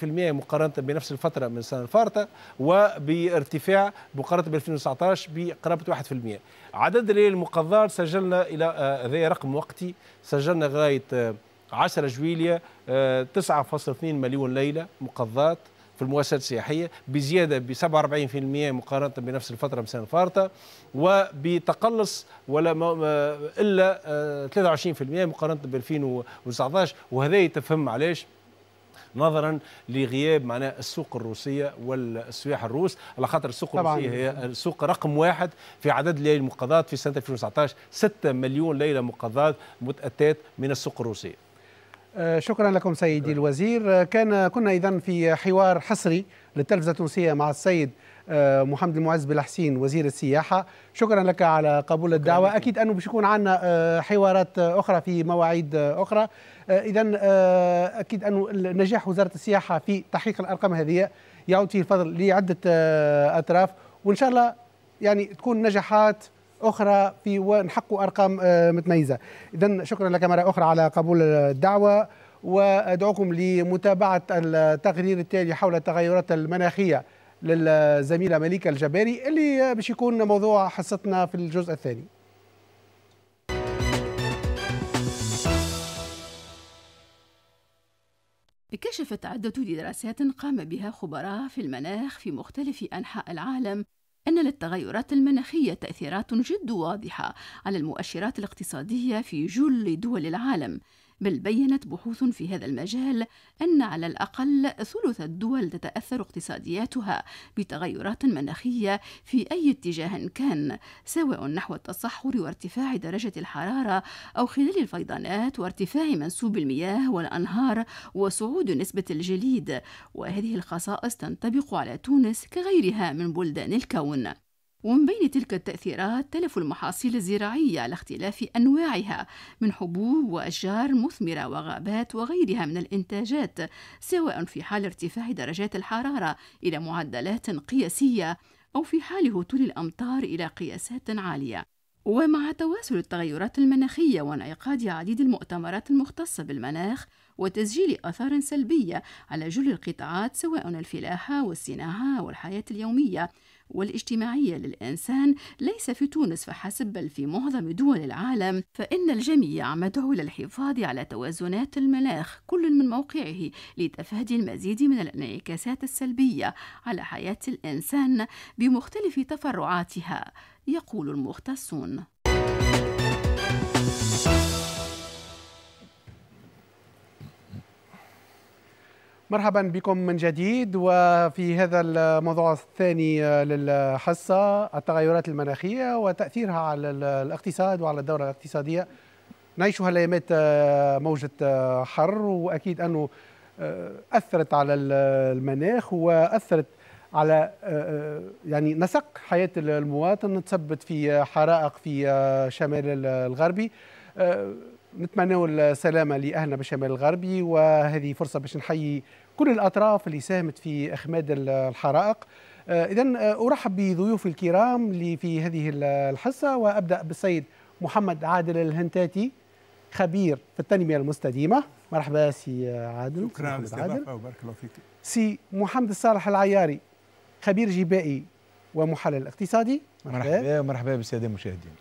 مقارنه بنفس الفتره من سنفارتا وبارتفاع مقارنه ب 2019 بقرابه 1% عدد الليل المقضاه سجلنا الى آه، هذا رقم وقتي سجلنا غايه 10 جويليا 9.2 مليون ليلة مقضات في المؤسسات السياحية بزيادة ب 47% مقارنة بنفس الفترة من السنة الفارطة وبتقلص ولا إلا 23% آه، مقارنة ب 2019 وهذا يتفهم علاش نظرا لغياب معناه السوق الروسيه والسياح الروس على خاطر السوق الروسيه هي السوق رقم واحد في عدد الليالي المقضاه في سنه 2019 6 مليون ليله مقضاه متاتات من السوق الروسيه
آه، شكرا لكم سيدي الوزير آه، كان كنا اذا في حوار حصري للتلفزه التونسيه مع السيد آه، محمد المعز بالحسين وزير السياحه شكرا لك على قبول الدعوه اكيد انه باش يكون عندنا حوارات اخرى في مواعيد اخرى اذا اكيد انه نجاح وزاره السياحه في تحقيق الارقام هذه يعود فيه الفضل لعده اطراف وان شاء الله يعني تكون نجاحات اخرى في ونحقوا ارقام آه، متميزه اذا شكرا لك مره اخرى على قبول الدعوه وادعوكم لمتابعه التقرير التالي حول التغيرات المناخيه للزميله مليكه الجباري اللي باش يكون موضوع حصتنا في الجزء الثاني
كشفت عدة دراسات قام بها خبراء في المناخ في مختلف أنحاء العالم أن للتغيرات المناخية تأثيرات جد واضحة على المؤشرات الاقتصادية في جل دول العالم بل بينت بحوث في هذا المجال أن على الأقل ثلث الدول تتأثر اقتصادياتها بتغيرات مناخية في أي اتجاه كان سواء نحو التصحر وارتفاع درجة الحرارة أو خلال الفيضانات وارتفاع منسوب المياه والأنهار وصعود نسبة الجليد وهذه الخصائص تنطبق على تونس كغيرها من بلدان الكون ومن بين تلك التأثيرات تلف المحاصيل الزراعية على اختلاف أنواعها من حبوب وأشجار مثمرة وغابات وغيرها من الإنتاجات سواء في حال ارتفاع درجات الحرارة إلى معدلات قياسية أو في حال هطول الأمطار إلى قياسات عالية ومع تواصل التغيرات المناخية وانعقاد عديد المؤتمرات المختصة بالمناخ وتسجيل آثار سلبية على جل القطاعات سواء الفلاحة والصناعة والحياة اليومية والاجتماعية للإنسان ليس في تونس فحسب بل في معظم دول العالم فإن الجميع مدعو للحفاظ على توازنات المناخ كل من موقعه لتفادي المزيد من الانعكاسات السلبية على حياة الإنسان بمختلف تفرعاتها يقول المختصون
مرحبا بكم من جديد وفي هذا الموضوع الثاني للحصة التغيرات المناخية وتأثيرها على الاقتصاد وعلى الدورة الاقتصادية نعيشها الأيامات آه، موجة آه، حر وأكيد أنه آه، أثرت على المناخ وأثرت على يعني نسق حياة المواطن تسبب في حرائق في شمال الغربي نتمنى السلامة لأهلنا بالشمال الغربي وهذه فرصة باش نحيي كل الأطراف اللي ساهمت في إخماد الحرائق آه، إذا آه، أرحب بضيوفي الكرام اللي في هذه الحصة وأبدأ بالسيد محمد عادل الهنتاتي خبير في التنمية المستديمة مرحبا سي عادل شكرا على الاستضافة وبارك الله فيك سي محمد الصالح العياري خبير جبائي ومحلل اقتصادي مرحبا مرحبا, مرحبا بالسادة المشاهدين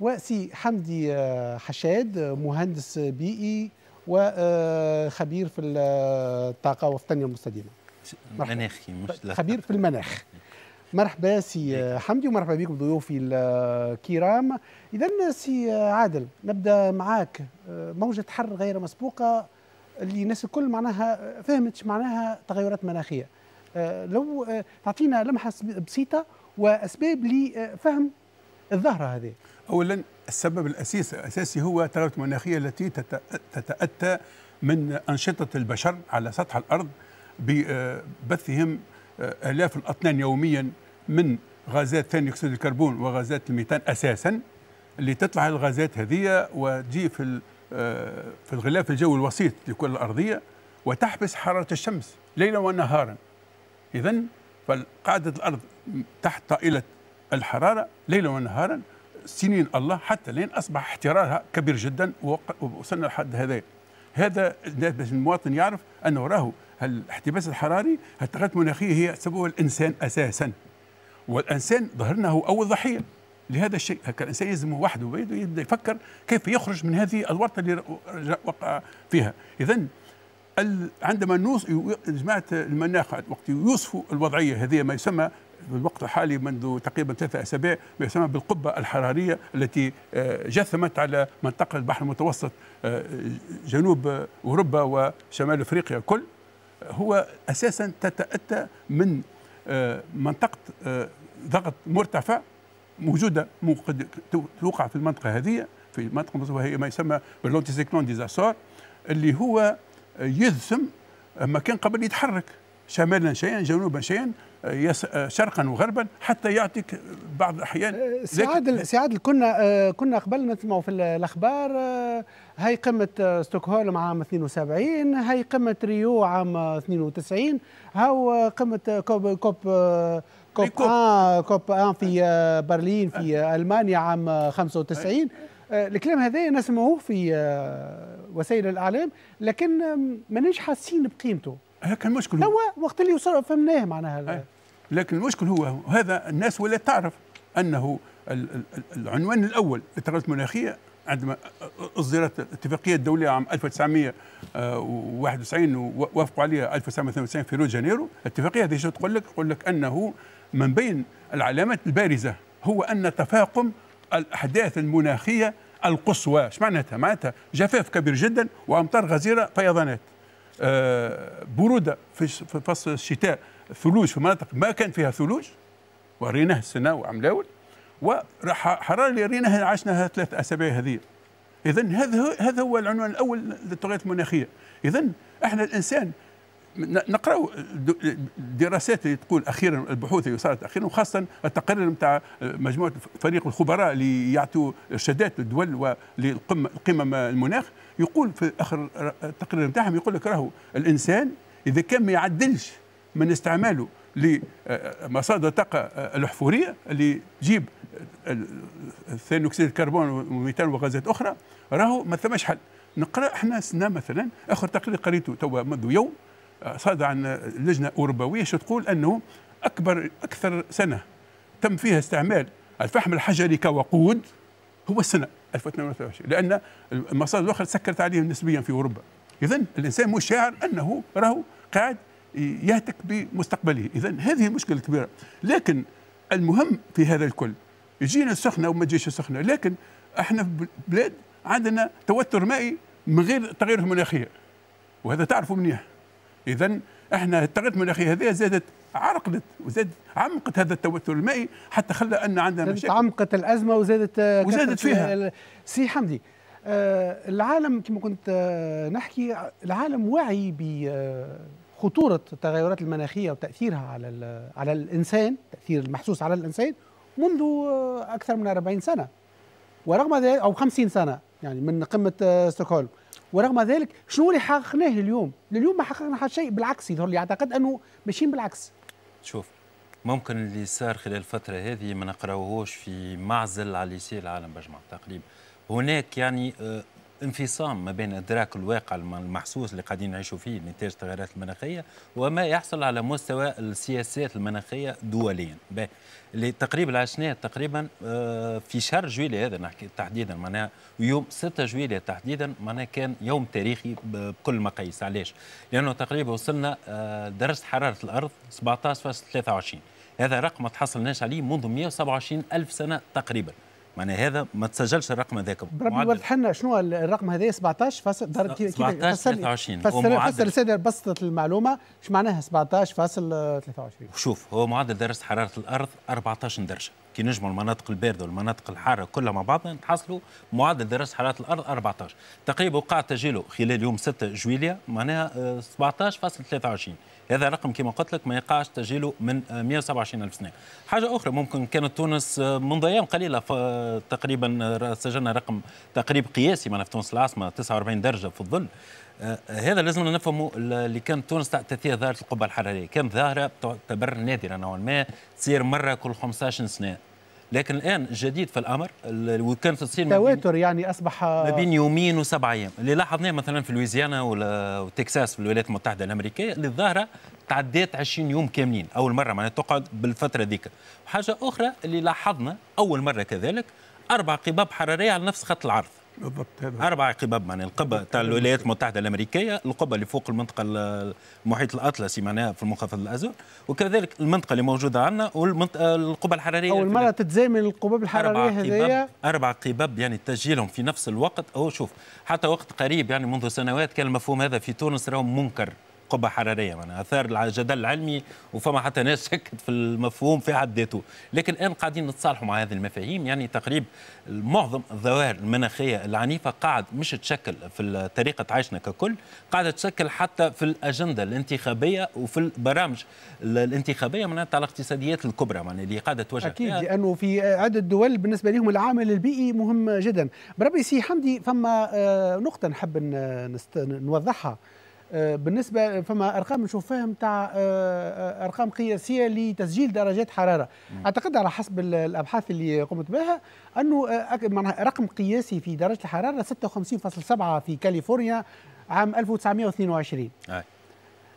وسي حمدي آه، حشاد آه، مهندس بيئي وخبير آه، في الطاقه والتنميه المستدامه مناخي مش خبير في المناخ مرحبا سي حمدي ومرحبا بكم ضيوفي الكرام اذا سي عادل نبدا معاك موجه حر غير مسبوقه اللي الناس الكل معناها فهمت معناها تغيرات مناخيه لو تعطينا لمحه بسيطه واسباب لفهم الظاهره هذه
أولا السبب الأساسي الأساسي هو التغيرات المناخية التي تتأتى من أنشطة البشر على سطح الأرض ببثهم آه، آلاف الأطنان يوميا من غازات ثاني أكسيد الكربون وغازات الميثان أساسا اللي تطلع الغازات هذه وتجي في آه، في الغلاف الجوي الوسيط لكل الأرضية وتحبس حرارة الشمس ليلا ونهارا إذا فقاعدة الأرض تحت طائلة الحرارة ليلا ونهارا سنين الله حتى لين أصبح احترارها كبير جدا ووصلنا لحد هذا هذا باش المواطن يعرف أنه راهو الاحتباس الحراري التغيرات المناخية هي سببها الإنسان أساسا والإنسان ظهرنا هو أول ضحية لهذا الشيء هكا الانسان يلزم وحده يبدا يفكر كيف يخرج من هذه الورطه اللي وقع فيها اذا عندما نوص جماعه المناخ وقت يوصفوا الوضعيه هذه ما يسمى في الوقت الحالي منذ تقريبا ثلاثة أسابيع ما يسمى بالقبة الحرارية التي آه، جثمت على منطقة البحر المتوسط آه، جنوب أوروبا وشمال أفريقيا كل هو أساسا تتأتى من آه، منطقة ضغط مرتفع موجودة قد توقع في المنطقة هذه في المنطقة وهي ما يسمى باللونتيسيكلون ديزاسور اللي هو يذثم مكان قبل يتحرك شمالا شيئا جنوبا شيئا آه، شرقا وغربا حتى يعطيك بعض الاحيان آه، سعاد
سعاد كنا آه، كنا قبل نسمعوا في الاخبار هاي قمه ستوكهولم عام 72 هاي قمه ريو عام 92 هاو قمه كوب كوب كوب كوب, آه كوب آن في برلين في المانيا عام 95 الكلام هذا نسمعوه في وسائل الاعلام لكن ماناش حاسين بقيمته هكا المشكل هو وقت اللي وصل فهمناه معناها
لكن المشكل هو هذا الناس ولا تعرف انه العنوان الاول للتغيرات المناخيه عندما اصدرت الاتفاقيه الدوليه عام 1991 ووافقوا عليها 1992 في ريو جانيرو، الاتفاقيه هذه شو تقول لك؟ تقول لك انه من بين العلامات البارزه هو ان تفاقم الاحداث المناخيه القصوى، ايش معناتها؟ معناتها جفاف كبير جدا وامطار غزيره فيضانات. آه، برودة في فصل الشتاء ثلوج في مناطق ما كان فيها ثلوج وريناه السنه وعملاول وحراره اللي ريناها عشناها ثلاث اسابيع هذه اذا هذا هذا هو العنوان الاول للتغيرات المناخيه اذا احنا الانسان نقراو الدراسات اللي تقول اخيرا البحوث اللي صارت اخيرا وخاصه التقرير نتاع مجموعه فريق الخبراء اللي يعطوا ارشادات للدول ولقمم المناخ يقول في اخر التقرير نتاعهم يقول لك راهو الانسان اذا كان ما يعدلش من استعماله لمصادر الطاقة الأحفورية اللي تجيب ثاني أكسيد الكربون وميتان وغازات أخرى راهو ما ثماش حل نقرا احنا سنة مثلا اخر تقرير قريته توا منذ يوم صادر عن لجنه اوروبويه شو تقول انه اكبر اكثر سنه تم فيها استعمال الفحم الحجري كوقود هو السنه 2022 لان المصادر الاخرى سكرت عليهم نسبيا في اوروبا اذا الانسان مش شاعر انه راهو قاعد يهتك بمستقبله إذا هذه مشكلة كبيرة لكن المهم في هذا الكل يجينا سخنة وما تجيش سخنة لكن احنا في بلاد عندنا توتر مائي من غير تغيير مناخي وهذا تعرفوا منيح إذا احنا التغيرات المناخية هذه زادت عرقلت وزاد عمقت هذا التوتر المائي حتى خلى ان عندنا مشاكل
عمقت الازمه وزادت آه، وزادت فيها سي حمدي آه، العالم كما كنت آه، نحكي العالم واعي خطوره التغيرات المناخيه وتاثيرها على على الانسان تاثير المحسوس على الانسان منذ اكثر من 40 سنه ورغم ذلك او 50 سنه يعني من قمه آه، ستوكهولم ورغم ذلك شنو اللي حققناه اليوم؟ لليوم ما حققنا حتى شيء بالعكس يظهر لي اعتقد انه ماشيين بالعكس
شوف ممكن اللي صار خلال الفترة هذه ما نقراوهوش في معزل على اللي العالم بجمع تقريبا هناك يعني آه، انفصام ما بين ادراك الواقع المحسوس اللي قاعدين نعيشوا فيه نتاج التغيرات المناخيه وما يحصل على مستوى السياسات المناخيه دوليا اللي تقريبا عشناه تقريبا آه، في شهر جويلية هذا نحكي تحديدا معناها يوم 6 جويلية تحديدا معناها كان يوم تاريخي بكل المقاييس علاش لانه تقريبا وصلنا آه، درجه حراره الارض 17.23 هذا رقم ما تحصلناش عليه منذ 127 الف سنه تقريبا معناها هذا ما تسجلش الرقم هذاك بربي
وضح لنا شنو الرقم هذا 17 فاصل ضرب كيف 17 23 فسر فسر الساده بسطت المعلومه ايش معناها 17 فاصل 23
شوف هو معدل درجه حراره الارض 14 درجه كي نجمعوا المناطق البارده والمناطق الحاره كلها مع بعضها نتحصلوا معدل درجه حراره الارض 14 تقريبا وقع تسجيله خلال يوم 6 جويليا معناها 17 آه، فاصل 23 هذا رقم كما قلت لك ما يقعش تسجيله من 127 آه، ألف سنة حاجة أخرى ممكن كانت تونس آه، منذ أيام قليلة آه، تقريبا سجلنا رقم تقريب قياسي معنا في تونس العاصمة 49 درجة في الظل هذا لازم نفهموا اللي كانت تونس تأتي ظاهرة القبة الحرارية كانت ظاهرة تعتبر نادرة نوعا ما تصير مرة كل 15 سنة لكن الان الجديد في الامر وكانت تصير
تواتر يعني اصبح ما بين
يومين وسبع ايام اللي لاحظناه مثلا في لويزيانا وتكساس في الولايات المتحده الامريكيه للظاهره تعديت 20 يوم كاملين اول مره معناها تقعد بالفتره ذيك حاجه اخرى اللي لاحظنا اول مره كذلك اربع قباب حراريه على نفس خط العرض بالضبط هذا اربع قباب معناها القبه تاع الولايات المتحده الامريكيه، القبه اللي فوق المنطقه المحيط الاطلسي معناها في المنخفض الازرق، وكذلك المنطقه اللي موجوده عندنا والمنطقه القبه الحراريه اول
مره تتزامن القباب الحراريه هذه
اربع قباب يعني تسجيلهم في نفس الوقت او شوف حتى وقت قريب يعني منذ سنوات كان المفهوم هذا في تونس راهو منكر قبه حراريه معناها اثار الجدل العلمي وفما حتى ناس شكت في المفهوم في حد ذاته لكن الان قاعدين نتصالحوا مع هذه المفاهيم يعني تقريب معظم الظواهر المناخيه العنيفه قاعد مش تشكل في طريقه عيشنا ككل قاعده تشكل حتى في الاجنده الانتخابيه وفي البرامج الانتخابيه معناها تاع الاقتصاديات الكبرى معناها اللي قاعده توجه اكيد لانه
في عده دول بالنسبه لهم العامل البيئي مهم جدا بربي سي حمدي فما آه، نقطه نحب نوضحها آه، بالنسبه فما ارقام نشوف فيها نتاع آه، آه، ارقام قياسيه لتسجيل درجات حراره مم. اعتقد على حسب الابحاث اللي قمت بها انه رقم قياسي في درجه الحراره 56.7 في كاليفورنيا عام 1922 أي.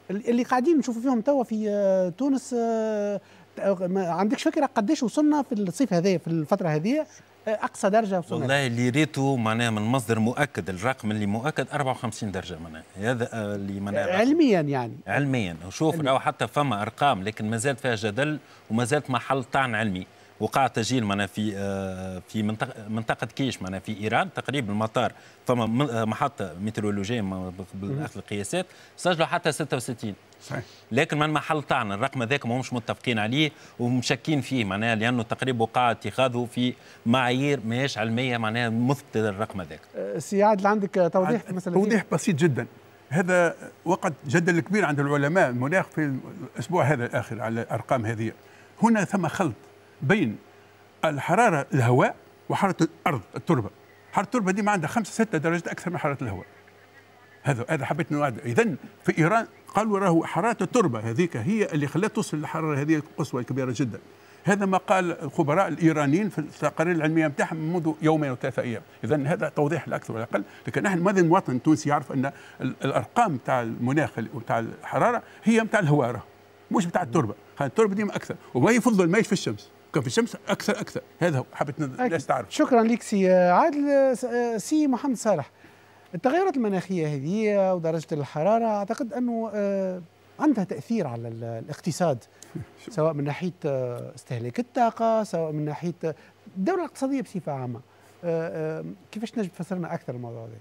اللي قاعدين نشوفوا فيهم توا في تونس ما عندكش فكره قداش وصلنا في الصيف هذا في الفتره هذه اقصى درجه وصلنا والله
اللي ريتو معناها من مصدر مؤكد الرقم اللي مؤكد 54 درجه معناها هذا آه، اللي معناها
علميا يعني
علميا وشوف لو حتى فما ارقام لكن ما زالت فيها جدل وما زالت محل طعن علمي وقع تسجيل معناها في آه، في منطقه منطقه كيش معناها في ايران تقريبا المطار فما آه، محطه ميترولوجيه بالاخذ القياسات سجلوا حتى 66 صحيح لكن من محل طعن الرقم هذاك ما همش متفقين عليه ومشكين فيه معناها لانه تقريبا وقع اتخاذه في معايير ماهيش علميه معناها مثبته للرقم هذاك
آه، سي عادل عندك توضيح مثلا توضيح بسيط جدا
هذا وقت جدل كبير عند العلماء المناخ في الاسبوع هذا الاخر على الارقام هذه هنا ثم خلط بين الحراره الهواء وحراره الارض التربه حراره التربه دي ما عندها خمسه سته درجات اكثر من حراره الهواء هذا هذا حبيت نوعد اذا في ايران قالوا راهو حراره التربه هذيك هي اللي خلات توصل للحراره هذه القصوى الكبيره جدا هذا ما قال الخبراء الايرانيين في التقارير العلميه نتاعهم منذ يومين او ثلاثه ايام اذا هذا توضيح الاكثر والاقل لكن نحن ماذا المواطن التونسي يعرف ان الارقام تاع المناخ وتاع الحراره هي نتاع الهواء مش نتاع التربه التربه ديما اكثر وما يفضل ما في الشمس كان في الشمس اكثر اكثر هذا حبيت الناس تعرف
شكرا لك سي عادل سي محمد صالح التغيرات المناخيه هذه ودرجه الحراره اعتقد انه آه، عندها تاثير على الاقتصاد سواء من ناحيه آه، استهلاك الطاقه سواء من ناحيه آه، الدوله الاقتصاديه بصفه عامه كيفاش نجم تفسرنا اكثر الموضوع هذا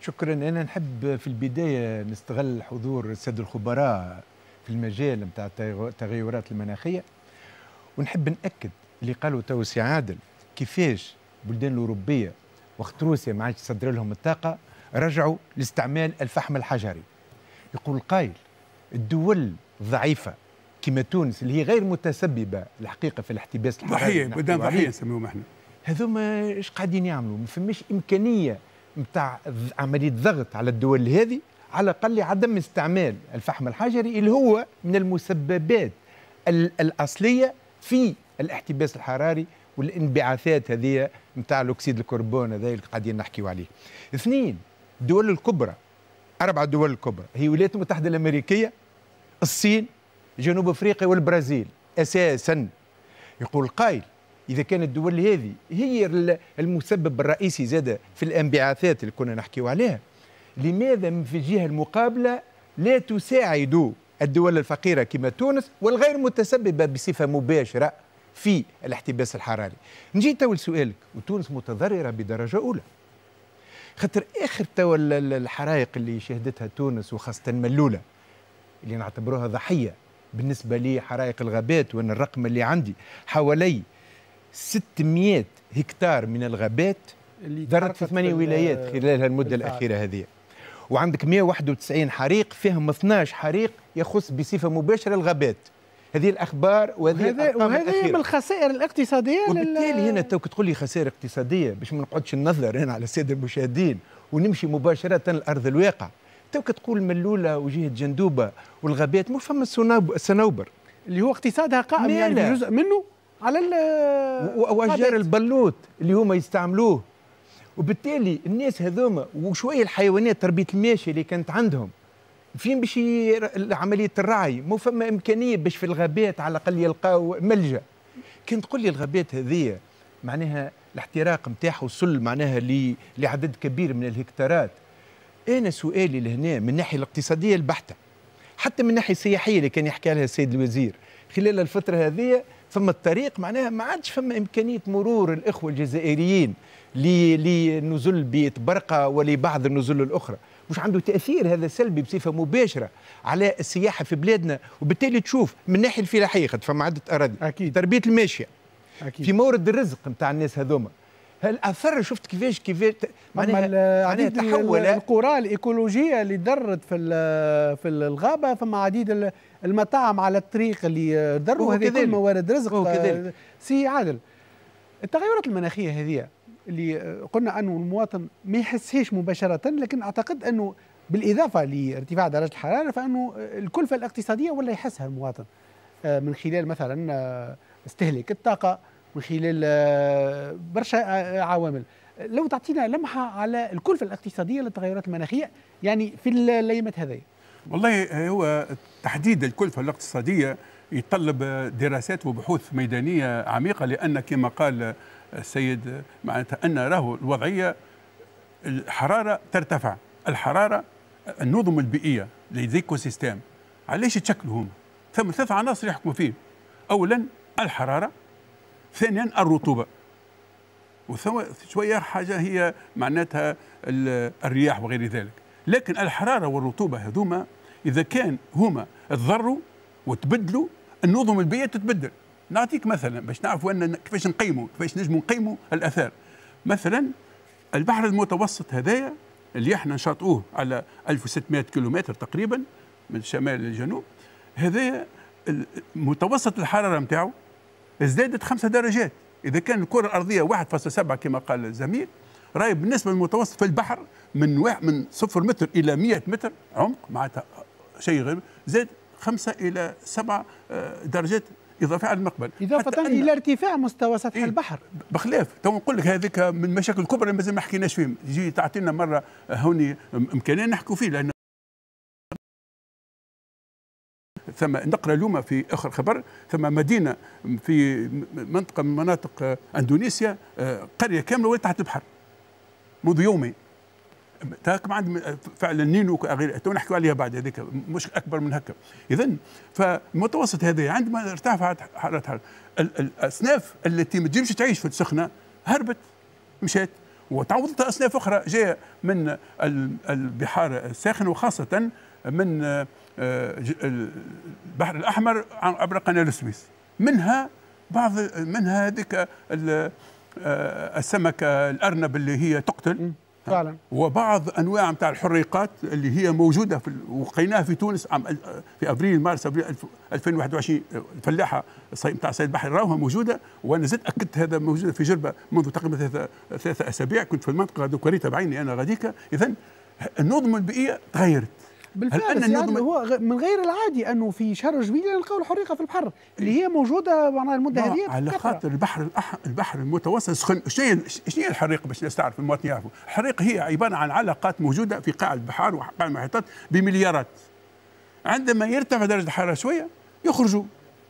شكرا انا نحب
في البدايه نستغل حضور الساده الخبراء في المجال نتاع التغيرات المناخيه ونحب ناكد اللي قالوا تو سي عادل كيفاش البلدان الاوروبيه وقت روسيا ما عادش تصدر لهم الطاقه رجعوا لاستعمال الفحم الحجري يقول القائل الدول الضعيفه كما تونس اللي هي غير متسببه الحقيقه في الاحتباس الحراري ضحيه بدنا ضحيه نسميهم احنا هذوما ايش قاعدين يعملوا ما فماش امكانيه نتاع عمليه ضغط على الدول هذه على الاقل عدم استعمال الفحم الحجري اللي هو من المسببات الاصليه في الاحتباس الحراري والانبعاثات هذه نتاع الاكسيد الكربون هذا اللي قاعدين نحكيو عليه. اثنين الدول الكبرى اربع دول الكبرى هي الولايات المتحده الامريكيه الصين جنوب افريقيا والبرازيل اساسا يقول القائل اذا كانت الدول هذه هي المسبب الرئيسي زاد في الانبعاثات اللي كنا نحكيو عليها لماذا في الجهه المقابله لا تساعد الدول الفقيرة كما تونس والغير متسببة بصفة مباشرة في الاحتباس الحراري نجي تو لسؤالك وتونس متضررة بدرجة أولى خاطر آخر تو الحرائق اللي شهدتها تونس وخاصة ملولة اللي نعتبروها ضحية بالنسبة لي حرائق الغابات وأن الرقم اللي عندي حوالي 600 هكتار من الغابات ضرت في ثمانية ولايات خلال المدة الأخيرة هذه وعندك 191 حريق فيهم 12 حريق يخص بصفه مباشره الغابات هذه الاخبار وهذه وهذا وهذه من
الخسائر الاقتصاديه وبالتالي
هنا تو تقول لي خسائر اقتصاديه باش ما نقعدش ننظر هنا على الساده المشاهدين ونمشي مباشره لارض الواقع توك تقول ملوله وجهه جندوبه والغابات مو فما الصنوبر اللي هو اقتصادها قائم يعني جزء منه على واشجار البلوط اللي هما يستعملوه وبالتالي الناس هذوما وشويه الحيوانات تربيه الماشيه اللي كانت عندهم فين باش عمليه الرعي مو فما امكانيه باش في الغابات على الاقل يلقاو ملجا كان تقول لي الغابات هذيا معناها الاحتراق نتاعها وصل معناها لعدد كبير من الهكتارات انا سؤالي لهنا من الناحيه الاقتصاديه البحته حتى من الناحيه السياحيه اللي كان يحكي عليها السيد الوزير خلال الفتره هذه فما الطريق معناها ما عادش فما امكانيه مرور الاخوه الجزائريين لنزول بيت برقة ولبعض النزول الأخرى مش عنده تأثير هذا سلبي بصفة مباشرة على السياحة في بلادنا وبالتالي تشوف من الناحية الفلاحية خد فما عدة أراضي أكيد. تربية الماشية أكيد. في مورد الرزق نتاع الناس هذوما
هل اثر شفت كيفاش كيفاش معناها معناها تحول القرى الايكولوجيه اللي درت في في الغابه فما عديد المطاعم على الطريق اللي دروا هذه موارد رزق آه، سي عادل التغيرات المناخيه هذه اللي آه، قلنا انه المواطن ما يحسهاش مباشره لكن اعتقد انه بالاضافه لارتفاع درجه الحراره فانه آه، الكلفه الاقتصاديه ولا يحسها المواطن آه، من خلال مثلا استهلاك الطاقه من خلال برشا عوامل لو تعطينا لمحه على الكلفه الاقتصاديه للتغيرات المناخيه يعني في الليمات هذه
والله هو تحديد الكلفه الاقتصاديه يتطلب دراسات وبحوث ميدانيه عميقه لان كما قال السيد معناتها أن راه الوضعية الحرارة ترتفع الحرارة النظم البيئية ليزيكو سيستم علاش يتشكلوا هما ثم ثلاث عناصر يحكموا فيه أولا الحرارة ثانيا الرطوبة وثم شوية حاجة هي معناتها الرياح وغير ذلك لكن الحرارة والرطوبة هذوما إذا كان هما تضروا وتبدلوا النظم البيئية تتبدل نعطيك مثلا باش نعرف وين كيفاش نقيموا كيفاش نجموا نقيموا الاثار مثلا البحر المتوسط هذايا اللي احنا نشاطوه على 1600 كيلومتر تقريبا من الشمال للجنوب هذايا متوسط الحراره نتاعو ازدادت خمسة درجات اذا كان الكره الارضيه 1.7 كما قال الزميل راي بالنسبه للمتوسط في البحر من واحد من صفر متر الى 100 متر عمق معناتها شيء غير زاد خمسة إلى سبعة آه، درجات اضافه على المقبل اضافه الى
ارتفاع مستوى سطح إيه؟ البحر
بخلاف تو نقول لك هذيك من المشاكل الكبرى مازال ما حكيناش فيهم يجي تعطينا مره هوني امكانيه نحكوا فيه لان ثم نقرا اليوم في اخر خبر ثم مدينه في منطقه من مناطق اندونيسيا آه، قريه كامله ولات تحت البحر منذ يومين ما عندهم فعلا نينو غير تو نحكي عليها بعد هذيك مش اكبر من هكا اذا فالمتوسط هذا عندما ارتفعت حراره الحراره الاصناف التي ما تجيبش تعيش في السخنه هربت مشات وتعوضت اصناف اخرى جايه من البحار الساخنه وخاصه من آه، البحر الاحمر عبر قناه السويس منها بعض منها هذيك آه، السمكه الارنب اللي هي تقتل فعلا وبعض انواع نتاع الحريقات اللي هي موجوده في وقيناها في تونس عام في ابريل مارس ابريل 2021 الفلاحه نتاع سيد بحري راوها موجوده وانا زدت اكدت هذا موجوده في جربه منذ تقريبا ثلاثه ثلاثه اسابيع كنت في المنطقه هذوك بعيني انا غاديكا اذا النظم البيئيه
تغيرت بالفعل هل أن يعني هو من غير العادي انه في شهر جميل نلقاو الحريقه في البحر اللي هي موجوده معناها المده هذه
على خاطر البحر الأح... البحر المتوسط سخن شنو هي شنو هي الحريق باش الناس تعرف المواطن يعرفوا الحريق هي عباره عن علاقات موجوده في قاع البحار وقاع المحيطات بمليارات عندما يرتفع درجه الحراره شويه يخرجوا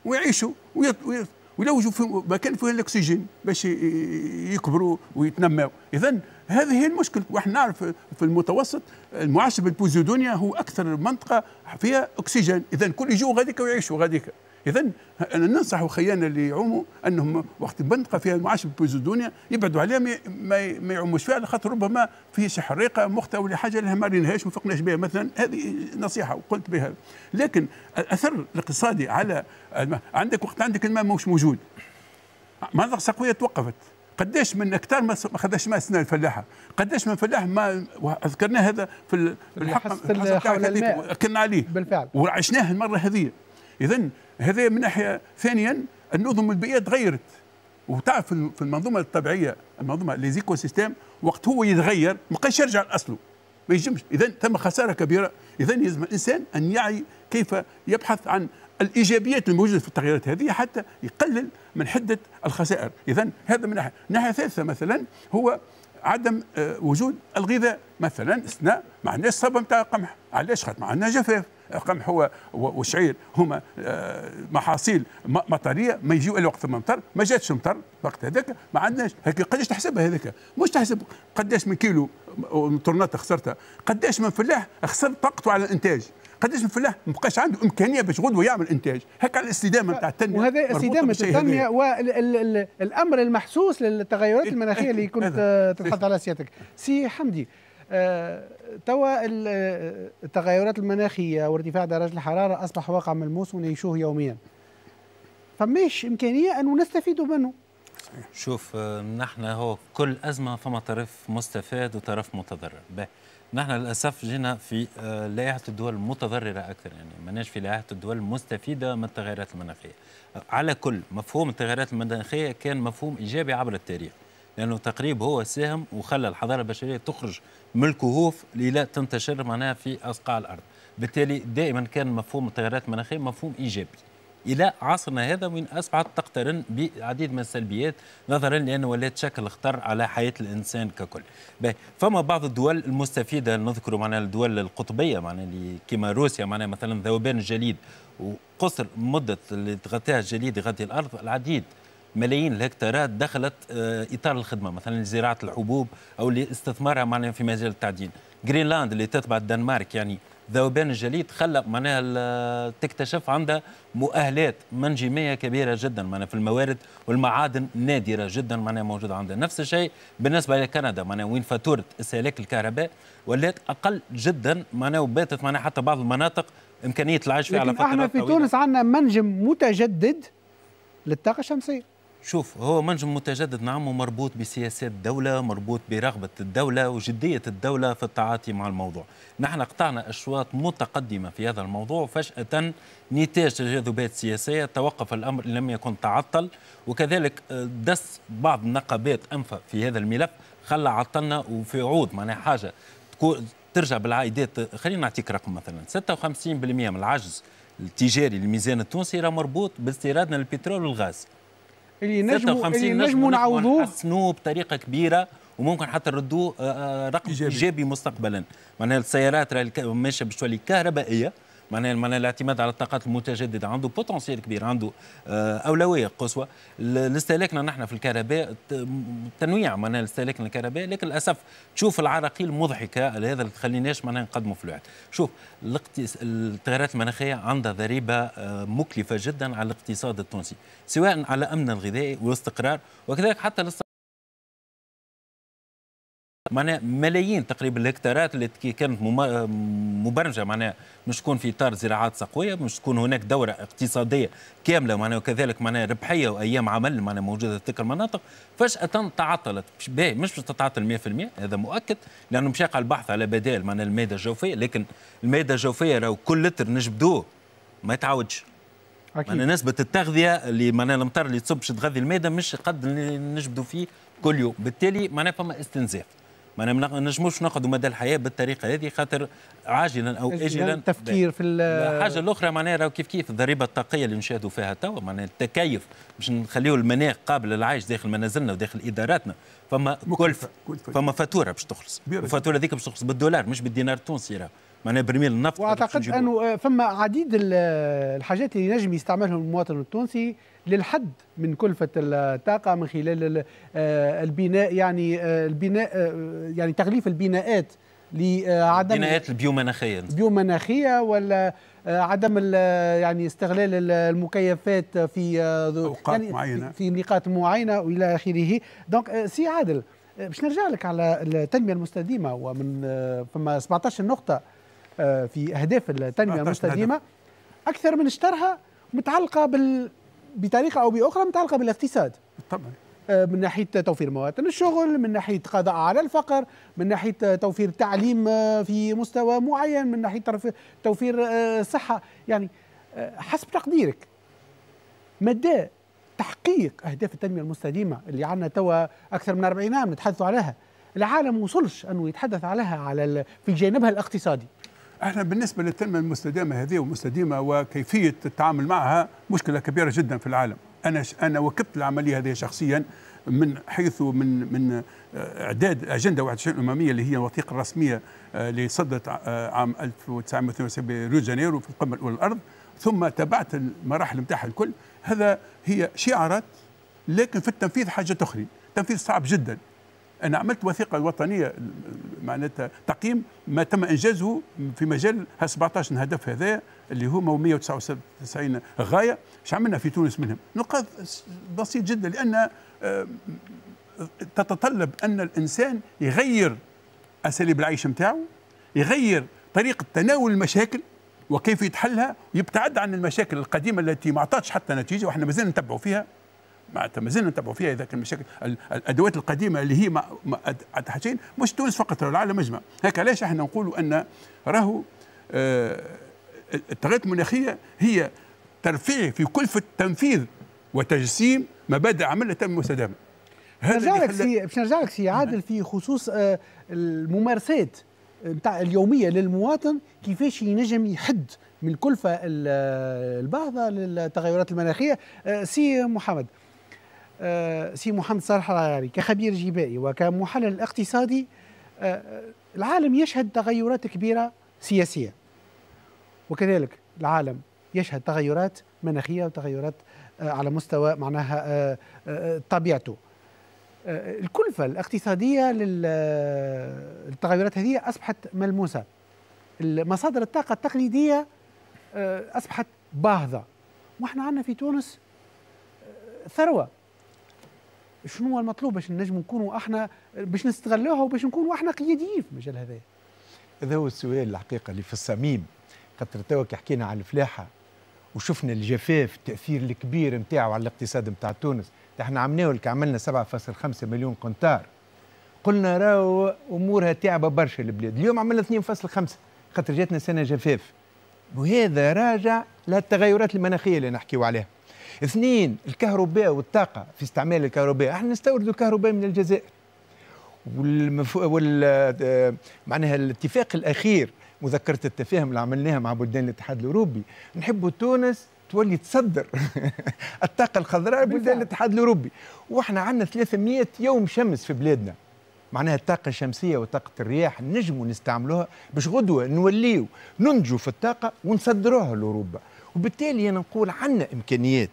ويعيشوا ويت... ويت... ويلوجوا في مكان فيه الاكسجين باش يكبروا ويتنموا اذا هذه هي المشكل واحنا نعرف في المتوسط المعشب البوزيدونيا هو اكثر منطقه فيها اكسجين اذا الكل يجوا غاديك ويعيشوا غاديك اذا انا ننصح خيانا اللي يعوموا انهم وقت منطقه فيها معاش بوزودونيا يبعدوا عليها ما يعوموش فيها على خاطر ربما في شحريقة مخت ولا حاجه اللي ما وما وفقناش بها مثلا هذه نصيحه وقلت بها لكن الاثر الاقتصادي على عندك وقت عندك الماء مش موجود مناطق سقويه توقفت قداش من اكثر ما خذاش ماء السنه الفلاحه قداش من فلاح ما ذكرنا هذا في الحق حول الماء كنا عليه بالفعل وعشناه المره هذه اذا هذا من ناحيه ثانيا النظم البيئيه تغيرت وتعرف في المنظومه الطبيعيه المنظومه ليزيكو سيستم وقت هو يتغير ما بقاش يرجع لاصله ما يجمش اذا ثم خساره كبيره اذا يلزم الانسان ان يعي كيف يبحث عن الايجابيات الموجوده في التغييرات هذه حتى يقلل من حده الخسائر اذا هذا من ناحيه ناحيه ثالثه مثلا هو عدم آه، وجود الغذاء مثلا اثناء ما عندناش صبه نتاع قمح علاش خاطر ما عندنا جفاف قمح وشعير هما آه، محاصيل مطريه ما يجيو الا وقت المطر ما جاتش المطر وقت هذاك ما عندناش هكا قداش تحسبها هذاك مش تحسب قداش من كيلو آه، طرنات خسرتها قداش من فلاح خسر طاقته على الانتاج قداش من فلاح ما بقاش عنده امكانيه باش غدوه يعمل انتاج هكا الاستدامه
نتاع التنميه وهذا استدامه التنميه والامر المحسوس للتغيرات المناخيه اللي إيه، كنت تتحدث إيه، إيه. على سيادتك سي حمدي آه توا التغيرات المناخيه وارتفاع درجه الحراره اصبح واقع ملموس ونعيشوه يوميا فماش امكانيه انه نستفيدوا منه
شوف نحن هو كل ازمه فما طرف مستفاد وطرف متضرر نحن للاسف جينا في آه، لائحه الدول المتضرره اكثر يعني ماناش في لائحه الدول المستفيده من التغيرات المناخيه على كل مفهوم التغيرات المناخيه كان مفهوم ايجابي عبر التاريخ لانه تقريب هو ساهم وخلى الحضاره البشريه تخرج من الكهوف الى تنتشر معناها في اصقاع الارض بالتالي دائما كان مفهوم التغيرات المناخيه مفهوم ايجابي الى عصرنا هذا وين اصبحت تقترن بعديد من السلبيات نظرا لانه ولات شكل خطر على حياه الانسان ككل. فما بعض الدول المستفيده نذكر معنا الدول القطبيه معناها اللي كما روسيا معناها مثلا ذوبان الجليد وقصر مده اللي تغطيها الجليد يغطي الارض العديد ملايين الهكتارات دخلت آه، اطار الخدمه مثلا لزراعه الحبوب او لاستثمارها معناها في مجال التعدين جرينلاند اللي تتبع الدنمارك يعني ذوبان الجليد خلى معناها آه، تكتشف عندها مؤهلات منجميه كبيره جدا معناها في الموارد والمعادن نادره جدا معناها موجوده عندها نفس الشيء بالنسبه لكندا معناها وين فاتوره استهلاك الكهرباء ولات اقل جدا معناها وباتت معناها حتى بعض المناطق امكانيه العيش فيها على فترات احنا في طويلة. تونس
عندنا منجم متجدد للطاقه الشمسيه
شوف هو منجم متجدد نعم ومربوط بسياسات الدولة مربوط برغبة الدولة وجدية الدولة في التعاطي مع الموضوع نحن قطعنا أشواط متقدمة في هذا الموضوع فجأة نتاج تجاذبات سياسية توقف الأمر لم يكن تعطل وكذلك آه، دس بعض النقابات أنفة في هذا الملف خلى عطلنا وفي عود معناها حاجة ترجع بالعائدات خلينا نعطيك رقم مثلا 56% من العجز التجاري للميزان التونسي راه مربوط باستيرادنا للبترول والغاز اللي نجموا اللي نجموا نعوضوه نحسنوه بطريقه كبيره وممكن حتى نردوه آه، آه، رقم ايجابي, إيجابي مستقبلا معناها السيارات ماشيه باش تولي كهربائيه معناها معناها الاعتماد على الطاقات المتجدده عنده بوتنسيال كبير عنده آه، اولويه قصوى لاستهلاكنا نحن في الكهرباء تنويع معناها استهلاكنا الكهرباء لكن للاسف تشوف العراقيل المضحكه هذا اللي تخليناش معناها نقدموا في الوعد شوف التغيرات المناخيه عندها ضريبه آه، مكلفه جدا على الاقتصاد التونسي سواء على امن الغذائي والاستقرار وكذلك حتى معناها ملايين تقريبا الهكتارات اللي كانت مبرمجه معناها مش تكون في اطار زراعات سقويه مش تكون هناك دوره اقتصاديه كامله معناها وكذلك معناها ربحيه وايام عمل معناها موجوده في تلك المناطق فجاه تعطلت باهي مش باش تتعطل 100% هذا مؤكد لانه مش يقع البحث على بدائل معناها الماده الجوفيه لكن الماده الجوفيه راهو كل لتر نجبدوه ما يتعاودش أكيد. معناها نسبة التغذية اللي معناها الأمطار اللي تصب تغذي المادة مش قد اللي نجبدوا فيه كل يوم، بالتالي معناها فما استنزاف. ما نجموش نقعدوا مدى الحياه بالطريقه هذه خاطر عاجلا او اجلا التفكير
يعني في الحاجه
الاخرى معناها راه كيف كيف الضريبه الطاقيه اللي نشاهدوا فيها توا معناها التكيف باش نخليو المناخ قابل للعيش داخل منازلنا وداخل اداراتنا فما كلفه فما فاتوره باش تخلص الفاتوره هذيك باش تخلص بالدولار مش بالدينار التونسي راه معناها برميل النفط واعتقد انه
آه، فما عديد الحاجات اللي نجم يستعملهم المواطن التونسي للحد من كلفة الطاقة من خلال آه، البناء يعني آه، البناء آه، يعني تغليف البناءات لعدم البناءات
البيومناخية
البيومناخية ولا عدم يعني استغلال المكيفات في أوقات يعني معينة في نقاط معينة وإلى آخره دونك سي عادل باش نرجع لك على التنمية المستديمة ومن فما 17 نقطة في أهداف التنمية المستديمة أكثر من اشترها متعلقة بال بطريقه او باخرى متعلقه بالاقتصاد طبعا آه، من ناحيه توفير مواطن الشغل من ناحيه قضاء على الفقر من ناحيه توفير تعليم آه، في مستوى معين من ناحيه توفير آه، صحه يعني حسب تقديرك مدى تحقيق اهداف التنميه المستديمة اللي عندنا توا اكثر من 40 عام نتحدثوا عليها العالم وصلش انه يتحدث عليها على في جانبها الاقتصادي
احنا بالنسبه للتنميه المستدامه هذه ومستديمه وكيفيه التعامل معها مشكله كبيره جدا في العالم انا انا وكبت العمليه هذه شخصيا من حيث من من آه، اعداد اجنده 21 الامميه اللي هي الوثيقه الرسميه اللي آه، صدرت آه، عام 1972 بريو جانيرو في القمه الاولى الارض ثم تبعت المراحل نتاعها الكل هذا هي شعارات لكن في التنفيذ حاجه اخرى تنفيذ صعب جدا انا عملت وثيقه الوطنيه معناتها تقييم ما تم انجازه في مجال 17 هدف هذا اللي هما 199 غايه اش عملنا في تونس منهم نقاط بسيط جدا لان آه، تتطلب ان الانسان يغير اساليب العيش نتاعو يغير طريقه تناول المشاكل وكيف يتحلها ويبتعد عن المشاكل القديمه التي ما اعطتش حتى نتيجه واحنا مازال نتبعوا فيها ما زلنا نتبعوا فيها اذا كان مشاكل الادوات القديمه اللي هي ما حاجتين مش تونس فقط العالم اجمع هكا علاش احنا نقولوا ان راهو آه، التغيرات المناخيه هي ترفيع في كلفه تنفيذ وتجسيم مبادئ عملنا تنميه مستدامه
هذا نرجع لك سي باش نرجع لك سي عادل في خصوص آه، الممارسات نتاع آه، اليوميه للمواطن كيفاش ينجم يحد من الكلفه الباهظه للتغيرات المناخيه سي محمد آه، سي محمد صالح العياري كخبير جبائي وكمحلل اقتصادي آه، آه، العالم يشهد تغيرات كبيرة سياسية وكذلك العالم يشهد تغيرات مناخية وتغيرات على مستوى معناها طبيعته الكلفة الاقتصادية للتغيرات هذه أصبحت ملموسة مصادر الطاقة التقليدية أصبحت باهظة وإحنا عندنا في تونس ثروة شنو هو المطلوب باش نجم نكونوا احنا باش نستغلوها وباش نكونوا احنا قياديين في المجال هذا
هذا هو السؤال الحقيقه اللي في الصميم خاطر كي حكينا على الفلاحه وشفنا الجفاف التاثير الكبير نتاعو على الاقتصاد نتاع تونس احنا عملناه لك عملنا 7.5 مليون قنطار قلنا راهو امورها تعبه برشا البلاد اليوم عملنا 2.5 خاطر جاتنا سنه جفاف وهذا راجع للتغيرات المناخيه اللي نحكيو عليها اثنين الكهرباء والطاقة في استعمال الكهرباء احنا نستورد الكهرباء من الجزائر والمف... وال... معناها الاتفاق الأخير مذكرة التفاهم اللي عملناها مع بلدان الاتحاد الأوروبي نحب تونس تولي تصدر الطاقة الخضراء لبلدان الاتحاد الأوروبي وإحنا عندنا 300 يوم شمس في بلادنا معناها الطاقة الشمسية وطاقة الرياح نجموا نستعملوها باش غدوة نوليو ننجو في الطاقة ونصدروها لأوروبا وبالتالي أنا نقول عندنا إمكانيات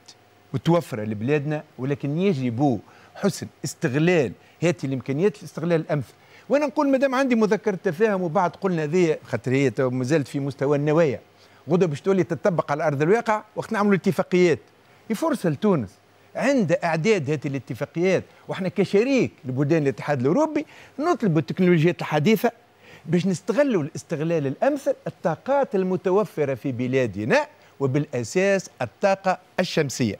وتوفر لبلادنا ولكن يجب حسن استغلال هذه الامكانيات الاستغلال الامثل وانا نقول مادام عندي مذكره تفاهم وبعد قلنا ذي خاطر هي مازالت في مستوى النوايا غدا باش تولي تطبق على ارض الواقع وقت نعملوا اتفاقيات هي فرصه لتونس عند اعداد هذه الاتفاقيات واحنا كشريك لبلدان الاتحاد الاوروبي نطلب التكنولوجيات الحديثه باش نستغلوا الاستغلال الامثل الطاقات المتوفره في بلادنا وبالاساس الطاقه الشمسيه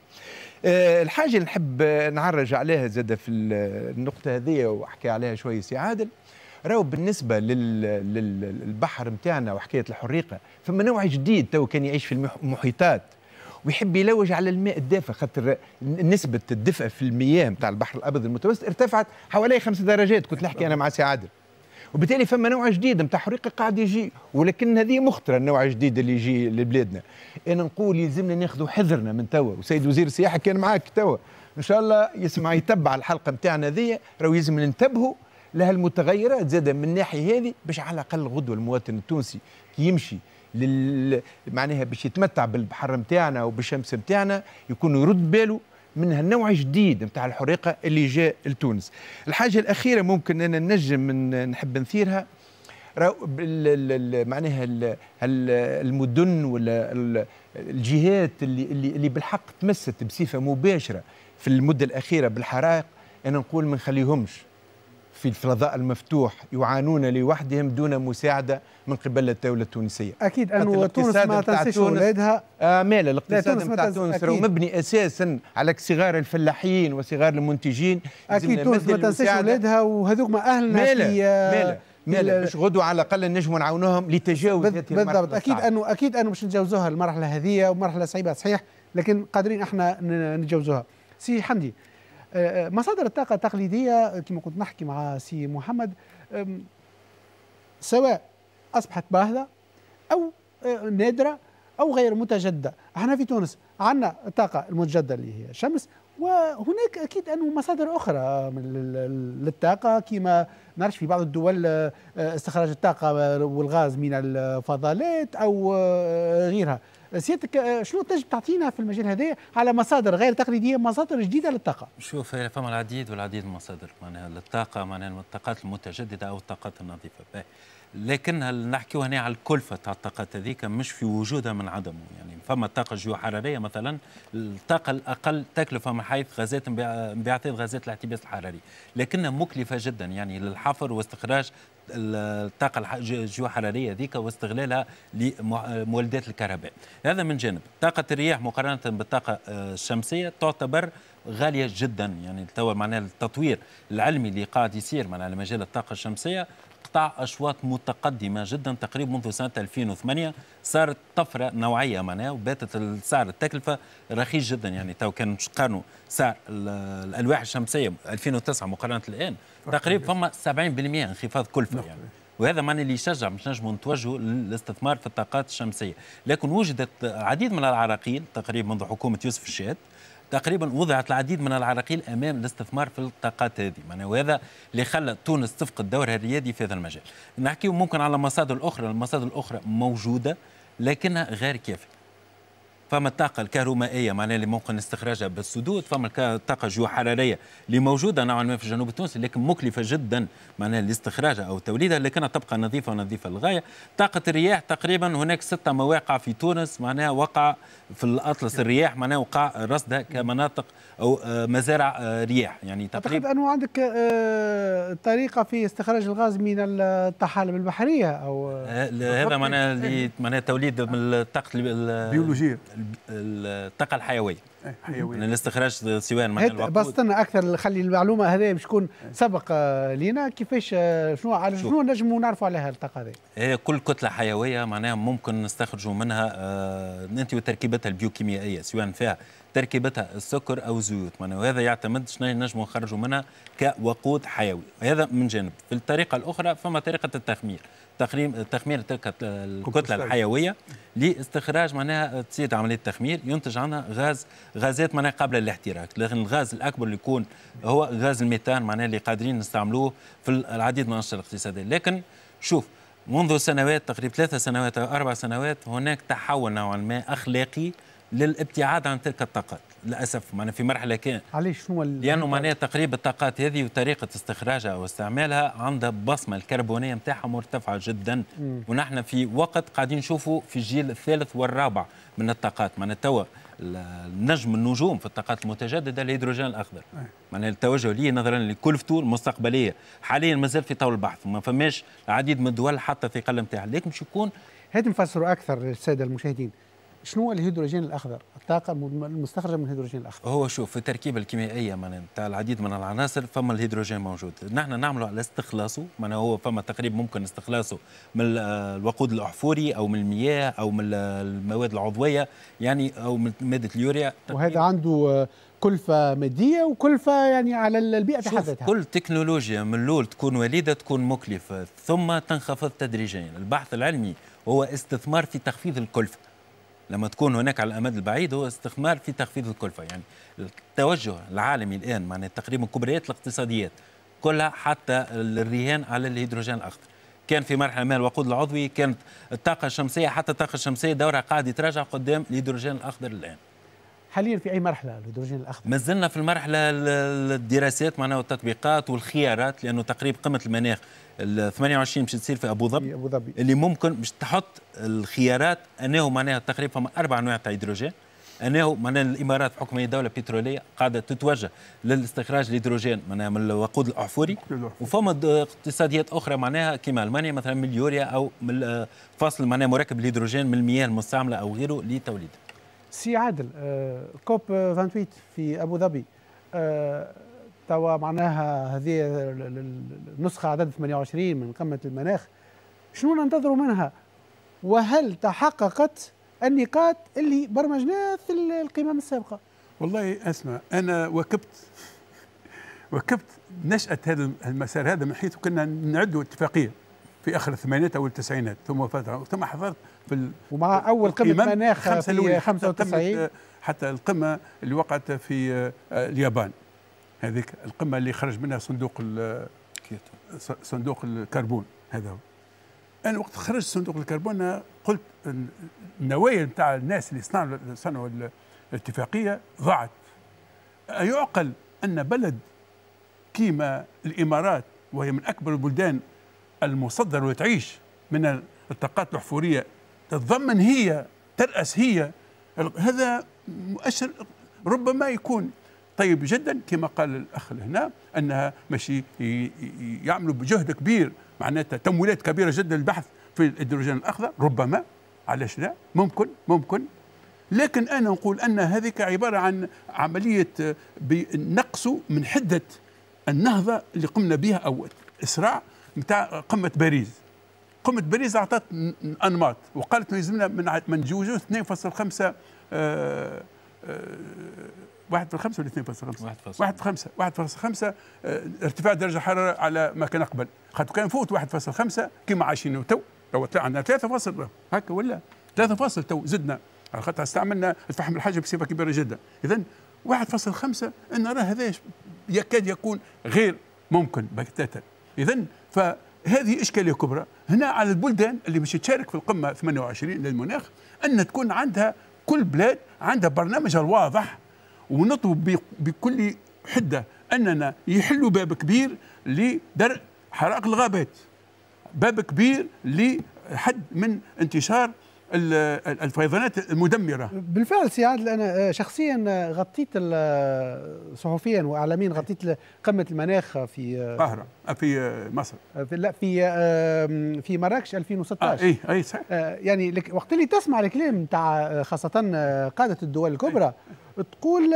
آه، الحاجه اللي نحب آه، نعرج عليها زاده في النقطه هذه واحكي عليها شويه سي عادل راهو بالنسبه للبحر نتاعنا وحكايه الحريقه فما نوع جديد تو كان يعيش في المحيطات ويحب يلوج على الماء الدافئ خاطر نسبه الدفء في المياه نتاع البحر الابيض المتوسط ارتفعت حوالي خمس درجات كنت نحكي انا مع سي عادل وبالتالي فما نوع جديد نتاع حريق قاعد يجي ولكن هذه مخطره النوع الجديد اللي يجي لبلادنا انا نقول يلزمنا ناخذوا حذرنا من توا وسيد وزير السياحه كان معاك توا ان شاء الله يسمع يتبع الحلقه نتاعنا ذي راهو يلزم ننتبهوا لها المتغيرات زاد من الناحيه هذه باش على الاقل غدوه المواطن التونسي كي يمشي لل... معناها باش يتمتع بالبحر نتاعنا وبالشمس نتاعنا يكون يرد باله من هالنوع جديد نتاع الحريقه اللي جاء لتونس الحاجه الاخيره ممكن انا نجم من نحب نثيرها معناها المدن ولا الجهات اللي اللي اللي بالحق تمست بصفه مباشره في المده الاخيره بالحرائق انا نقول ما نخليهمش في الفضاء المفتوح يعانون لوحدهم دون مساعدة من قبل الدولة التونسية
أكيد أنه تونس ما تنسيش أولادها
آه مالا الاقتصاد نتاع تونس راهو مبني أساسا على صغار الفلاحين وصغار المنتجين أكيد تونس ما تنسيش أولادها
وهذوك ما أهلنا مالا في مالا آه، مالا باش
غدوا على الاقل نجموا نعاونوهم لتجاوز هذه المرحله بالضبط اكيد
انه اكيد انه باش نتجاوزوها المرحله هذه ومرحله صعيبه صحيح لكن قادرين احنا نتجاوزوها سي حمدي مصادر الطاقة التقليدية كما كنت نحكي مع سي محمد سواء أصبحت باهظة أو نادرة أو غير متجددة احنا في تونس عندنا الطاقة المتجددة اللي هي الشمس وهناك أكيد أنه مصادر أخرى للطاقة كما نعرفش في بعض الدول استخراج الطاقة والغاز من الفضلات أو غيرها سيادتك آه، شنو تنجم تعطينا في المجال هذا على مصادر غير تقليديه مصادر جديده للطاقه؟
شوف هي فما العديد والعديد من المصادر معناها للطاقه معناها الطاقات المتجدده او الطاقات النظيفه إيه. لكن نحكيو هنا على الكلفه تاع الطاقات هذيك مش في وجودها من عدمه يعني فما الطاقه الجيوحراريه مثلا الطاقه الاقل تكلفه من حيث غازات انبعاثات غازات الاحتباس الحراري لكنها مكلفه جدا يعني للحفر واستخراج الطاقه الجيوحراريه هذيك واستغلالها لمولدات الكهرباء هذا من جانب طاقه الرياح مقارنه بالطاقه آه، الشمسيه تعتبر غاليه جدا يعني توا معناها التطوير العلمي اللي قاعد يصير معناها على مجال الطاقه الشمسيه قطع اشواط متقدمه جدا تقريبا منذ سنه 2008 صارت طفره نوعيه معناها وباتت سعر التكلفه رخيص جدا يعني تو كان نقارنوا سعر الالواح الشمسيه 2009 مقارنه الان تقريبا فما 70% انخفاض كلفه يعني نعم. وهذا معنى اللي يشجع باش نجموا نتوجهوا للاستثمار في الطاقات الشمسيه لكن وجدت العديد من العراقيل تقريبا منذ حكومه يوسف الشاد تقريبا وضعت العديد من العراقيل امام الاستثمار في الطاقات هذه معناها وهذا اللي خلى تونس تفقد دورها الريادي في هذا المجال نحكي ممكن على مصادر اخرى المصادر الاخرى موجوده لكنها غير كافيه فما الطاقه الكهرومائيه معناها اللي ممكن استخراجها بالسدود فما الطاقه الجيوحراريه اللي موجوده نوعا ما في الجنوب التونسي لكن مكلفه جدا معناها لاستخراجها او توليدها لكنها تبقى نظيفه ونظيفه للغايه طاقه الرياح تقريبا هناك ستة مواقع في تونس معناها وقع في الاطلس الرياح معناها وقع رصدها كمناطق او آه، مزارع آه، رياح يعني تقريبا
انه عندك آه، طريقه في استخراج الغاز من الطحالب البحريه او
هذا معناها إيه. معناها توليد من الطاقه البيولوجيه الطاقه الحيويه إيه، حيويه الاستخراج من الوقود بس
اكثر نخلي المعلومه هذه مش تكون إيه. سبق آه، لينا كيفاش آه، شنو على شنو نجموا نعرفوا عليها الطاقه هذه
هي كل كتله حيويه معناها ممكن نستخرجوا منها آه انت وتركيبتها البيوكيميائيه سواء فيها تركيبتها السكر او الزيوت معناها وهذا يعتمد شنو نجموا نخرجوا منها كوقود حيوي هذا من جانب في الطريقه الاخرى فما طريقه التخمير تخمير تخمير تلك الكتله الحيويه لاستخراج معناها تصير عمليه تخمير ينتج عنها غاز غازات معناها قبل الاحتراق لكن الغاز الاكبر اللي يكون هو غاز الميثان معناها اللي قادرين نستعملوه في العديد من الانشطه الاقتصاديه لكن شوف منذ سنوات تقريبا ثلاثة سنوات أو أربع سنوات هناك تحول نوعا ما أخلاقي للابتعاد عن تلك الطاقات للاسف معنا في مرحله كان
علاش شنو لانه
معناها تقريب الطاقات هذه وطريقه استخراجها واستعمالها عندها بصمه الكربونيه نتاعها مرتفعه جدا م. ونحن في وقت قاعدين نشوفوا في الجيل الثالث والرابع من الطاقات معنا توا نجم النجوم في الطاقات المتجدده الهيدروجين الاخضر معناها التوجه ليه نظرا لكلفته المستقبليه حاليا مازال في طول البحث ما فماش العديد من الدول حتى الثقل نتاعها لكن مش يكون
هذا نفسروا اكثر للساده المشاهدين شنو هو الهيدروجين الاخضر؟ الطاقه المستخرجه من الهيدروجين الاخضر.
هو شوف في التركيبه الكيميائيه من تاع العديد من العناصر فما الهيدروجين موجود، نحن نعمله على استخلاصه، معناها هو فما تقريبا ممكن استخلاصه من الوقود الاحفوري او من المياه او من المواد العضويه يعني او من ماده اليوريا.
وهذا عنده آه، كلفة مادية وكلفة يعني على البيئة في حد
كل تكنولوجيا من الأول تكون وليدة تكون مكلفة ثم تنخفض تدريجيا البحث العلمي هو استثمار في تخفيض الكلفة لما تكون هناك على الامد البعيد هو استثمار في تخفيض الكلفه يعني التوجه العالمي الان معناها تقريبا كبريات الاقتصاديات كلها حتى الرهان على الهيدروجين الاخضر كان في مرحله ما الوقود العضوي كانت الطاقه الشمسيه حتى الطاقه الشمسيه دورها قاعد يتراجع قدام الهيدروجين الاخضر الان
حاليا في اي مرحله الهيدروجين الاخضر؟
ما زلنا في المرحله الدراسات معناها والتطبيقات والخيارات لانه تقريب قمه المناخ ال 28 باش تصير في ابو ظبي ابو ظبي اللي ممكن باش تحط الخيارات انه معناها تقريبا فما اربع انواع تاع هيدروجين انه معناها الامارات بحكم هي دوله بتروليه قاعده تتوجه للاستخراج الهيدروجين معناها من الوقود الاحفوري وفما اقتصاديات اخرى معناها كما المانيا مثلا من اليوريا او من فصل معناها مركب الهيدروجين من المياه المستعمله او غيره لتوليده
سي عادل آه، كوب 28 في ابو ظبي آه، توا معناها هذه النسخه عدد 28 من قمه المناخ شنو ننتظر منها وهل تحققت النقاط اللي برمجناها في القمم السابقه
والله اسمع انا وكبت وكبت نشاه هذا المسار هذا من حيث كنا نعدوا اتفاقيه في اخر الثمانينات او التسعينات ثم فتره ثم حضرت
في ومع اول قمه مناخ في 95
حتى القمه اللي وقعت في آه، اليابان هذيك القمه اللي خرج منها صندوق صندوق الكربون هذا هو انا وقت خرج صندوق الكربون قلت النوايا نتاع الناس اللي صنعوا صنعوا الاتفاقيه ضاعت يعقل ان بلد كيما الامارات وهي من اكبر البلدان المصدر وتعيش من الطاقات الحفوريه تتضمن هي ترأس هي هذا مؤشر ربما يكون طيب جدا كما قال الاخ هنا انها ماشي يعملوا بجهد كبير معناتها تمويلات كبيره جدا للبحث في الهيدروجين الاخضر ربما علاش لا ممكن ممكن لكن انا نقول ان هذيك عباره عن عمليه نقص من حده النهضه اللي قمنا بها اول اسراع نتاع قمه باريس قمت باريس اعطت انماط وقالت ما يلزمنا من من نجوزوش 2.5 آه واحد في الخمسة ولا اثنين في خمسة؟ واحد في خمسة واحد في خمسة آه، ارتفاع درجة حرارة على ما كان قبل خاطر كان فوت واحد في خمسة كما عايشين تو لو عندنا ثلاثة فاصل هكا ولا ثلاثة فاصل تو زدنا على خاطر استعملنا الفحم الحاجة بصفة كبيرة جدا إذا واحد فاصل خمسة أن راه هذا يكاد يكون غير ممكن بتاتا إذا ف هذه إشكالية كبرى هنا على البلدان اللي مش تشارك في القمة 28 للمناخ أن تكون عندها كل بلاد عندها برنامجها الواضح ونطلب بكل حدة أننا يحلوا باب كبير لدرء حرائق الغابات باب كبير لحد من انتشار الفيضانات المدمره
بالفعل سي عادل انا آه، شخصيا آه، غطيت آه، صحفيا واعلاميا غطيت قمه المناخ في القاهره في مصر في لا في في مراكش 2016 آه اي اي إيه، صحيح يعني وقت اللي تسمع الكلام تاع خاصه قاده الدول الكبرى إيه. تقول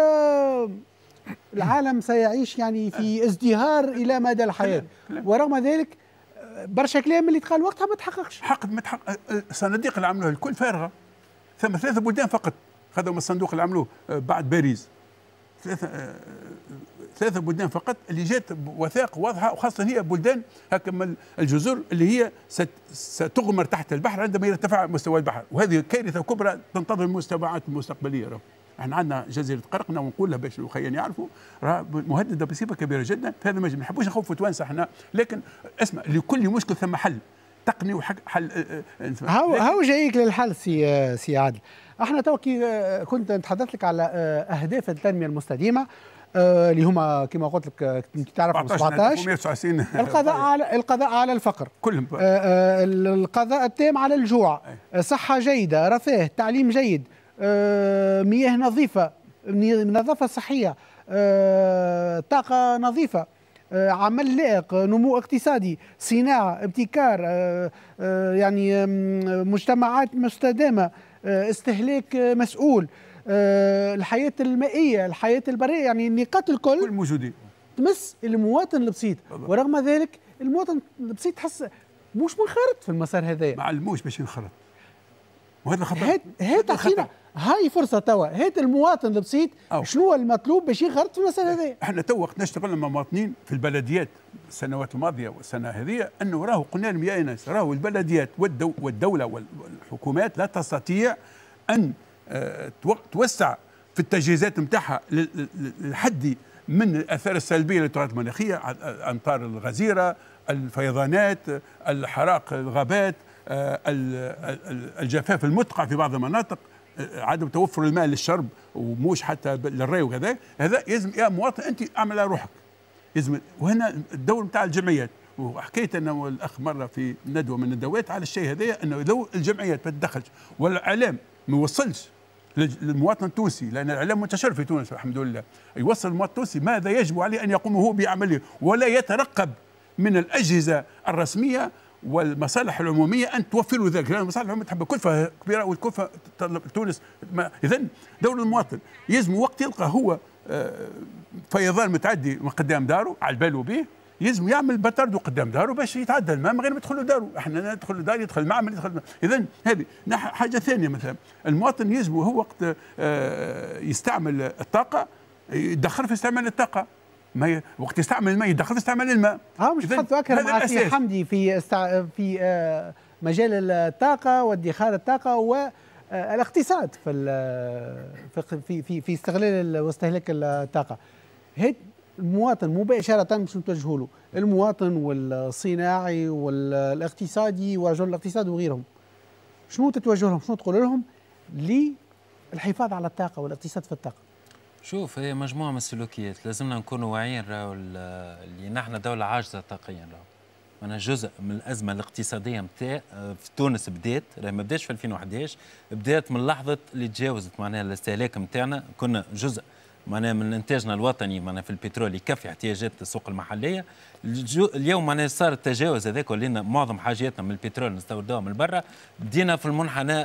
العالم سيعيش يعني في إيه. ازدهار الى مدى الحياه ورغم ذلك برشا كلام اللي تقال وقتها ما تحققش حق ما تحقق
الصناديق أه، أه، اللي عملوها الكل فارغه ثم ثلاثه بلدان فقط خذوا من الصندوق اللي عملوه أه، بعد باريس ثلاثه ثلاثه بلدان فقط اللي جات وثائق واضحه وخاصه هي بلدان هكا الجزر اللي هي ستغمر تحت البحر عندما يرتفع مستوى البحر وهذه كارثه كبرى تنتظر المستويات المستقبليه رب. احنا عندنا جزيره قرقنا نعم، ونقول لها باش الخيان يعرفوا راه مهدده بصفه كبيره جدا في هذا ما نحبوش نخوفوا توانسه احنا لكن اسمع لكل مشكل ثم حل تقني وحل حل آه، آه، هاو هاو جايك
للحل سي آه، سي عادل احنا تو كي كنت نتحدث لك على اهداف التنميه المستديمه اللي هما كما قلت لك تعرف 17 القضاء على القضاء على الفقر كلهم القضاء التام على الجوع صحه جيده رفاه تعليم جيد آه، مياه نظيفة نظافة صحية آه، طاقة نظيفة آه، عمل لائق نمو اقتصادي صناعة ابتكار يعني مجتمعات مستدامة استهلاك مسؤول الحياة المائية الحياة البرية يعني النقاط الكل موجودين تمس المواطن البسيط ورغم ذلك المواطن البسيط تحس مش منخرط في المسار هذايا ما علموش باش ينخرط وهذا خطا هات هات هاي فرصه توا هات المواطن البسيط شنو المطلوب باش يخرط في المساله هذه احنا تو وقت نشتغل مع مواطنين
في البلديات السنوات الماضيه والسنه هذه انه راهو قلنا لهم يا ناس راهو البلديات والدو والدوله والحكومات لا تستطيع ان آه، توسع في التجهيزات نتاعها للحد من الاثار السلبيه للتغيرات المناخيه امطار الغزيره الفيضانات الحراق الغابات آه، الجفاف المتقع في بعض المناطق عدم توفر الماء للشرب وموش حتى للري وكذا هذا لازم يا مواطن انت على روحك لازم وهنا الدور نتاع الجمعيات وحكيت انا والاخ مره في ندوه من الندوات على الشيء هذا انه لو الجمعيات ما تدخلش والاعلام ما يوصلش للمواطن التونسي لان الاعلام منتشر في تونس الحمد لله يوصل المواطن التونسي ماذا يجب عليه ان يقوم هو بعمله ولا يترقب من الاجهزه الرسميه والمصالح العموميه ان توفروا ذلك لان المصالح العموميه تحب كلفه كبيره والكلفه تطلب تونس اذا دور المواطن يلزم وقت يلقى هو آه، فيضان متعدي من قدام داره على باله به يلزم يعمل بطرد قدام داره باش يتعدى الماء من غير ما يدخل داره احنا ندخل له يدخل معمل يدخل اذا هذه حاجه ثانيه مثلا المواطن يلزم هو وقت آه، يستعمل الطاقه يدخر في استعمال الطاقه ما وقت يستعمل الماء يدخل يستعمل الماء اه مش اكثر مع في
حمدي في استع... في آه، مجال الطاقه وادخار الطاقه و آه، الاقتصاد آه، في في في في استغلال واستهلاك الطاقه هيك المواطن مباشره باش نتوجهوا له المواطن والصناعي والاقتصادي ورجل الاقتصاد وغيرهم شنو تتوجه لهم شنو تقول لهم للحفاظ على الطاقه والاقتصاد في الطاقه
شوف هي مجموعه من السلوكيات لازمنا نكونوا واعيين راهو اللي نحن دوله عاجزه طاقيا راهو جزء من الازمه الاقتصاديه نتاع آه، في تونس بدات راهي ما بداتش في 2011 بدات من لحظه اللي تجاوزت معناها الاستهلاك نتاعنا كنا جزء معناها من انتاجنا الوطني معناها في البترول يكفي احتياجات السوق المحليه اليوم معناها صار التجاوز هذاك ولينا معظم حاجاتنا من البترول نستوردوها من برا بدينا في المنحنى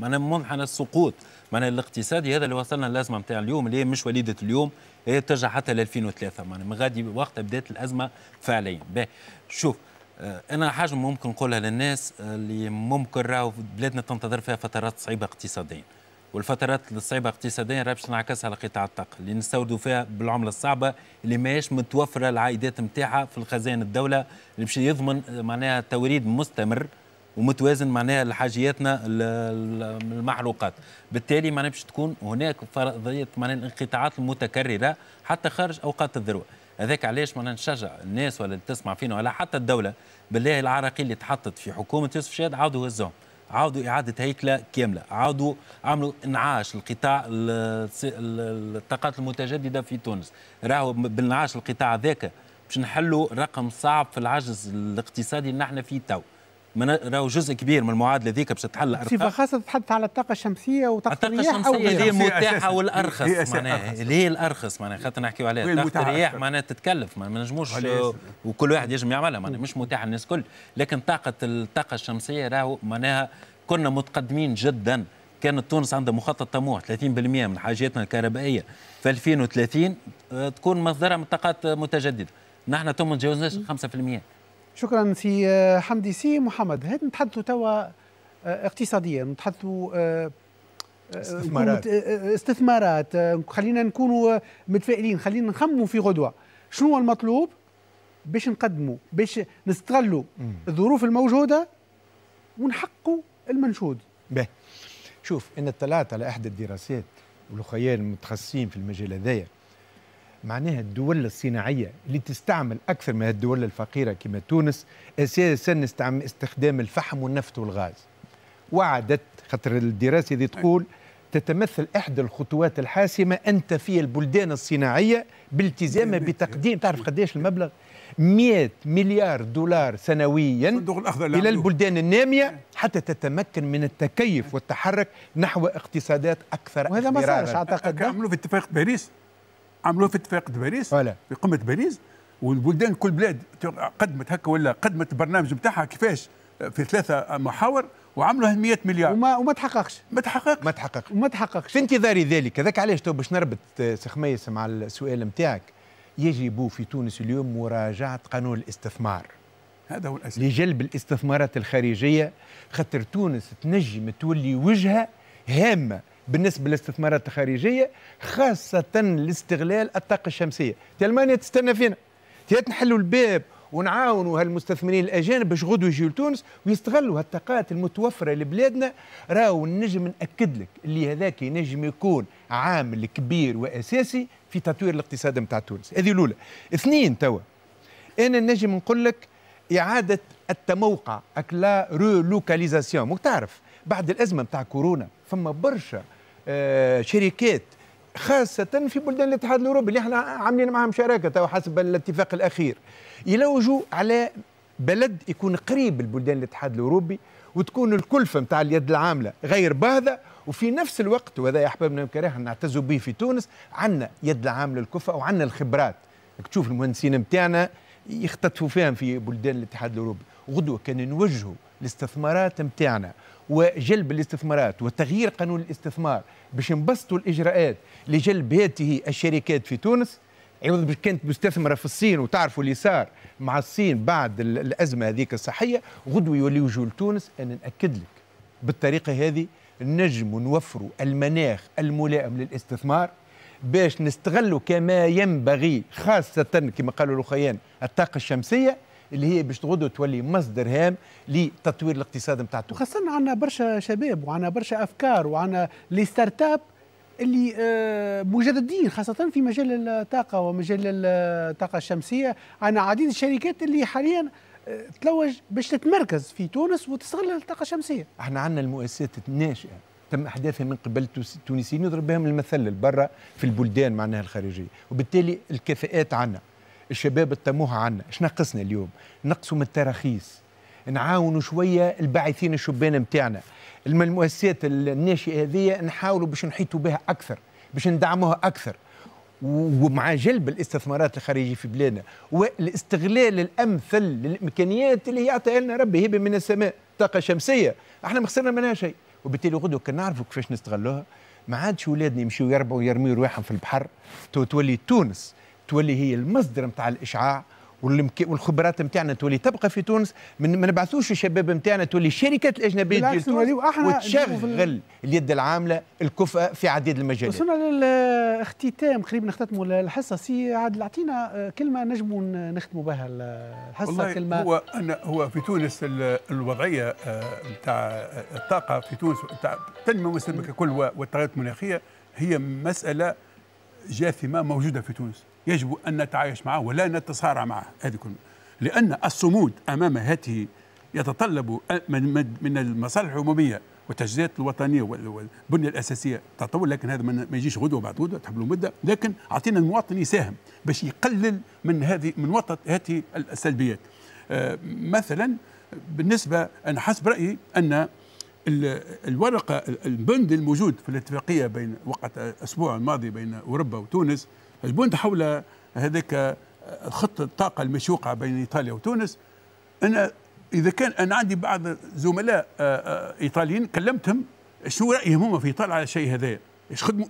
معناها منحنى السقوط معناها الاقتصادي هذا اللي وصلنا للازمه نتاع اليوم اللي هي مش وليده اليوم هي ترجع حتى ل 2003 معناها من غادي وقتها بدات الازمه فعليا شوف آه، انا حاجه ممكن نقولها للناس اللي ممكن راهو بلادنا تنتظر فيها فترات صعيبه اقتصاديا والفترات الصعبه اقتصاديا راه باش تنعكس على قطاع الطاقه اللي نستوردوا فيها بالعمله الصعبه اللي ماهيش متوفره العائدات نتاعها في الخزائن الدوله اللي باش يضمن معناها توريد مستمر ومتوازن معناها لحاجياتنا المحروقات بالتالي معناها باش تكون هناك فرضيه معناها الانقطاعات المتكرره حتى خارج اوقات الذروه هذاك علاش معناها نشجع الناس ولا اللي تسمع فينا ولا حتى الدوله بالله العراقي اللي تحطت في حكومه يوسف شاد عاودوا هزهم عاودوا اعاده هيكله كامله عاودوا عملوا انعاش القطاع الطاقات المتجدده في تونس راهو بالنعاش القطاع ذاك باش نحلوا رقم صعب في العجز الاقتصادي اللي نحن فيه تو من راهو جزء كبير من المعادله ذيك باش ارقام بصفه
خاصه تتحدث على الطاقه الشمسيه وطاقه الطاقه الشمسيه هي المتاحه والارخص معناها
اللي هي الارخص معناها خاطر نحكيو عليها طاقه الرياح معناها تتكلف ما نجموش وكل واحد يجم يعملها معناها مش متاحه للناس الكل لكن طاقه الطاقه الشمسيه راهو معناها كنا متقدمين جدا كانت تونس عندها مخطط طموح 30% من حاجاتنا الكهربائيه في 2030 آه، تكون مصدرها من الطاقات متجدده نحن تو ما تجاوزناش 5%
شكرا سي آه، حمدي سي محمد هاد نتحدثوا توا آه، اقتصاديا نتحدثوا آه، استثمارات استثمارات خلينا نكونوا متفائلين خلينا نخموا في غدوه شنو المطلوب باش نقدموا باش نستغلوا الظروف الموجوده ونحققوا المنشود
به شوف ان اطلعت على احدى الدراسات والخيال المتخصصين في المجال هذايا معناها الدول الصناعية اللي تستعمل أكثر من الدول الفقيرة كما تونس أساسا استخدام الفحم والنفط والغاز وعدت خاطر الدراسة دي تقول تتمثل إحدى الخطوات الحاسمة أن تفي البلدان الصناعية بالتزام بتقديم تعرف قديش المبلغ 100 مليار دولار سنويا إلى البلدان النامية حتى تتمكن من التكيف والتحرك نحو اقتصادات أكثر وهذا ما صارش أعتقد عملوا في اتفاق
باريس عملوها في اتفاق باريس ولا. في قمه باريس والبلدان كل بلاد قدمت هكا ولا قدمت برنامج نتاعها كيفاش في ثلاثه محاور وعملوا 100 مليار وما وما تحققش ما تحقق ما تحقق وما تحققش في انتظار ذلك هذاك علاش تو باش نربط
سخميس مع السؤال نتاعك يجب في تونس اليوم مراجعه قانون الاستثمار هذا هو الاساس لجلب الاستثمارات الخارجيه خاطر تونس تنجم تولي وجهه هامه بالنسبه للاستثمارات الخارجيه خاصه لاستغلال الطاقه الشمسيه تلمانيا تستنى فينا نحلوا الباب ونعاونوا هالمستثمرين الاجانب باش غدوا يجيو لتونس ويستغلوا هالطاقات المتوفره لبلادنا راهو نجم ناكد لك اللي هذاك ينجم يكون عامل كبير واساسي في تطوير الاقتصاد نتاع تونس هذه الاولى اثنين توا انا نجم نقول لك اعاده التموقع اكلا رولوكاليزاسيون مو تعرف بعد الازمه نتاع كورونا فما برشا آه، شركات خاصة في بلدان الاتحاد الأوروبي اللي احنا عاملين معها مشاركة حسب الاتفاق الأخير يلوجوا على بلد يكون قريب لبلدان الاتحاد الأوروبي وتكون الكلفة متاع اليد العاملة غير باهظة وفي نفس الوقت وهذا يا أحبابنا كراها نعتزوا به في تونس عندنا يد العاملة الكفة وعندنا الخبرات تشوف المهندسين متاعنا يختطفوا فيهم في بلدان الاتحاد الأوروبي غدوة كان نوجهوا الاستثمارات متاعنا وجلب الاستثمارات وتغيير قانون الاستثمار باش نبسطوا الاجراءات لجلب هذه الشركات في تونس عوض باش كانت مستثمره في الصين وتعرفوا اللي صار مع الصين بعد الازمه هذيك الصحيه غدوه يولي يجوا لتونس انا ناكد لك بالطريقه هذه نجم نوفروا المناخ الملائم للاستثمار باش نستغلوا كما ينبغي خاصة كما قالوا الأخيان الطاقة الشمسية
اللي هي باش تغدو تولي مصدر هام لتطوير الاقتصاد نتاع تونس خاصه عندنا برشا شباب وعندنا برشا افكار وعندنا لي ستارت اب اللي آه، مجددين خاصة في مجال الطاقة ومجال الطاقة الشمسية عن عديد الشركات اللي حاليا آه، تلوج باش تتمركز في تونس وتستغل الطاقة الشمسية
احنا عندنا المؤسسات الناشئة تم احداثها من قبل التونسيين يضرب بهم المثل برا في البلدان معناها الخارجية وبالتالي الكفاءات عندنا الشباب التموها عنا اش نقصنا اليوم نقصوا من التراخيص نعاونوا شويه الباعثين الشبان نتاعنا المؤسسات الناشئه هذه نحاولوا باش نحيطوا بها اكثر باش ندعموها اكثر ومع جلب الاستثمارات الخارجيه في بلادنا والاستغلال الامثل للامكانيات اللي يعطيها لنا ربي هبه من السماء طاقه شمسيه احنا ما خسرنا منها شيء وبالتالي غدو كان نعرفوا كيفاش نستغلوها ما عادش ولادنا يمشيوا يربوا ويرميوا رواحهم في البحر تولي تونس تولي هي المصدر نتاع الاشعاع والخبرات نتاعنا تولي تبقى في تونس من ما نبعثوش الشباب نتاعنا تولي الشركات الاجنبيه تولي وتشغل اليد العامله الكفءه في عديد المجالات وصلنا
للاختتام قريب نختتموا الحصه سي عادل اعطينا آه، كلمه نجموا نختموا بها الحصه والله كلمه هو
انا هو في تونس الوضعيه نتاع آه، آه، الطاقه في تونس نتاع التنميه السلبيه ككل والتغيرات المناخيه هي مساله جاثمه موجوده في تونس يجب أن نتعايش معه ولا نتصارع معه هذه كل لأن الصمود أمام هاته يتطلب من المصالح العمومية والتجزئات الوطنيه والبنيه الاساسيه تطور لكن هذا ما يجيش غدوه بعد غدوه تحب له مده لكن اعطينا المواطن يساهم باش يقلل من هذه من وطأة هذه السلبيات آه، مثلا بالنسبه انا حسب رايي ان الورقه البند الموجود في الاتفاقيه بين وقت الاسبوع الماضي بين اوروبا وتونس البند حول هذاك خط الطاقة المشوقة بين إيطاليا وتونس أنا إذا كان أنا عندي بعض زملاء آه، آه، إيطاليين كلمتهم شنو رأيهم هما في إيطاليا على الشيء هذايا ايش خدموا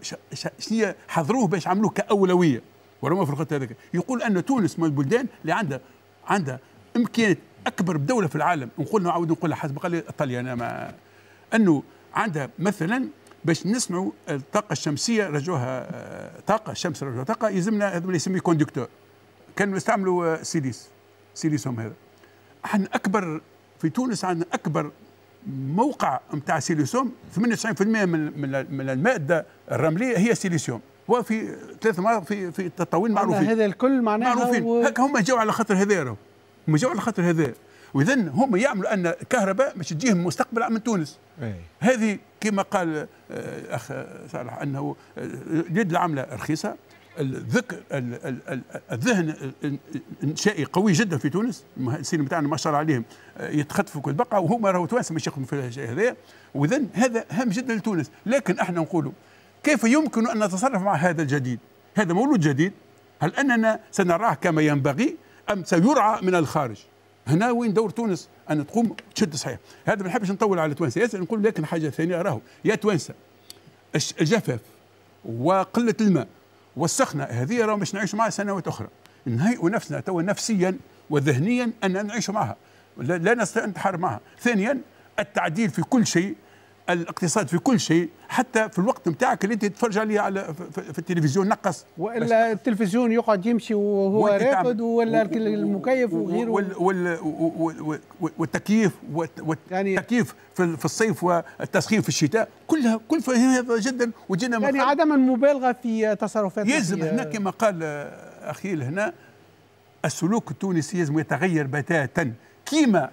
شنو حضروه باش عملوه كأولوية ولما في الخط هذاك يقول أن تونس من البلدان اللي عندها عندها إمكانيات أكبر دولة في العالم نقول نعاود نقولها حسب قال لي إيطاليا أنا ما أنه عندها مثلا باش نسمعوا الطاقه الشمسيه رجوها آه، طاقه الشمس رجوها طاقه يلزمنا هذا اللي يسميه كوندكتور كانوا يستعملوا آه، سيليس سيليسهم هذا احنا اكبر في تونس عندنا اكبر موقع نتاع سيليسيوم 98% من من الماده الرمليه هي سيليسيوم وفي ثلاث مرات في في التطاوين معروفين هذا الكل معناها معروفين و... هكا هما جاوا على خاطر هذا هما جاوا على خاطر هذا واذا هم يعملوا ان الكهرباء مش تجيهم مستقبل من تونس أي. هذه كما قال الاخ آه، صالح انه اليد آه، العامله رخيصه الذكر الذهن الانشائي قوي جدا في تونس المهندسين بتاعنا ما شاء الله عليهم آه، يتخطفوا كل بقعه وهما راهو توانسه مش يخدموا في الشيء هذا واذا هذا هام جدا لتونس لكن احنا نقولوا كيف يمكن ان نتصرف مع هذا الجديد هذا مولود جديد هل اننا سنراه كما ينبغي ام سيرعى من الخارج هنا وين دور تونس ان تقوم تشد صحيح هذا ما نحبش نطول على توانسه ياسر نقول لكن حاجه ثانيه راهو يا توانسه الجفاف وقله الماء والسخنه هذه راهو باش نعيش معها سنوات اخرى نهيئوا نفسنا توا نفسيا وذهنيا ان نعيش معها لا نستطيع ان نتحارب معها ثانيا التعديل في كل شيء الاقتصاد في كل شيء حتى في الوقت نتاعك اللي انت تتفرج عليه على في التلفزيون نقص والا
التلفزيون يقعد يمشي وهو راقد ولا المكيف وغيره
والتكييف والتكييف يعني في الصيف والتسخين في الشتاء
كلها كل هذا جدا وجينا يعني عدم المبالغه في تصرفات يلزم هنا
كما قال اخي هنا السلوك التونسي يلزم يتغير بتاتا كيما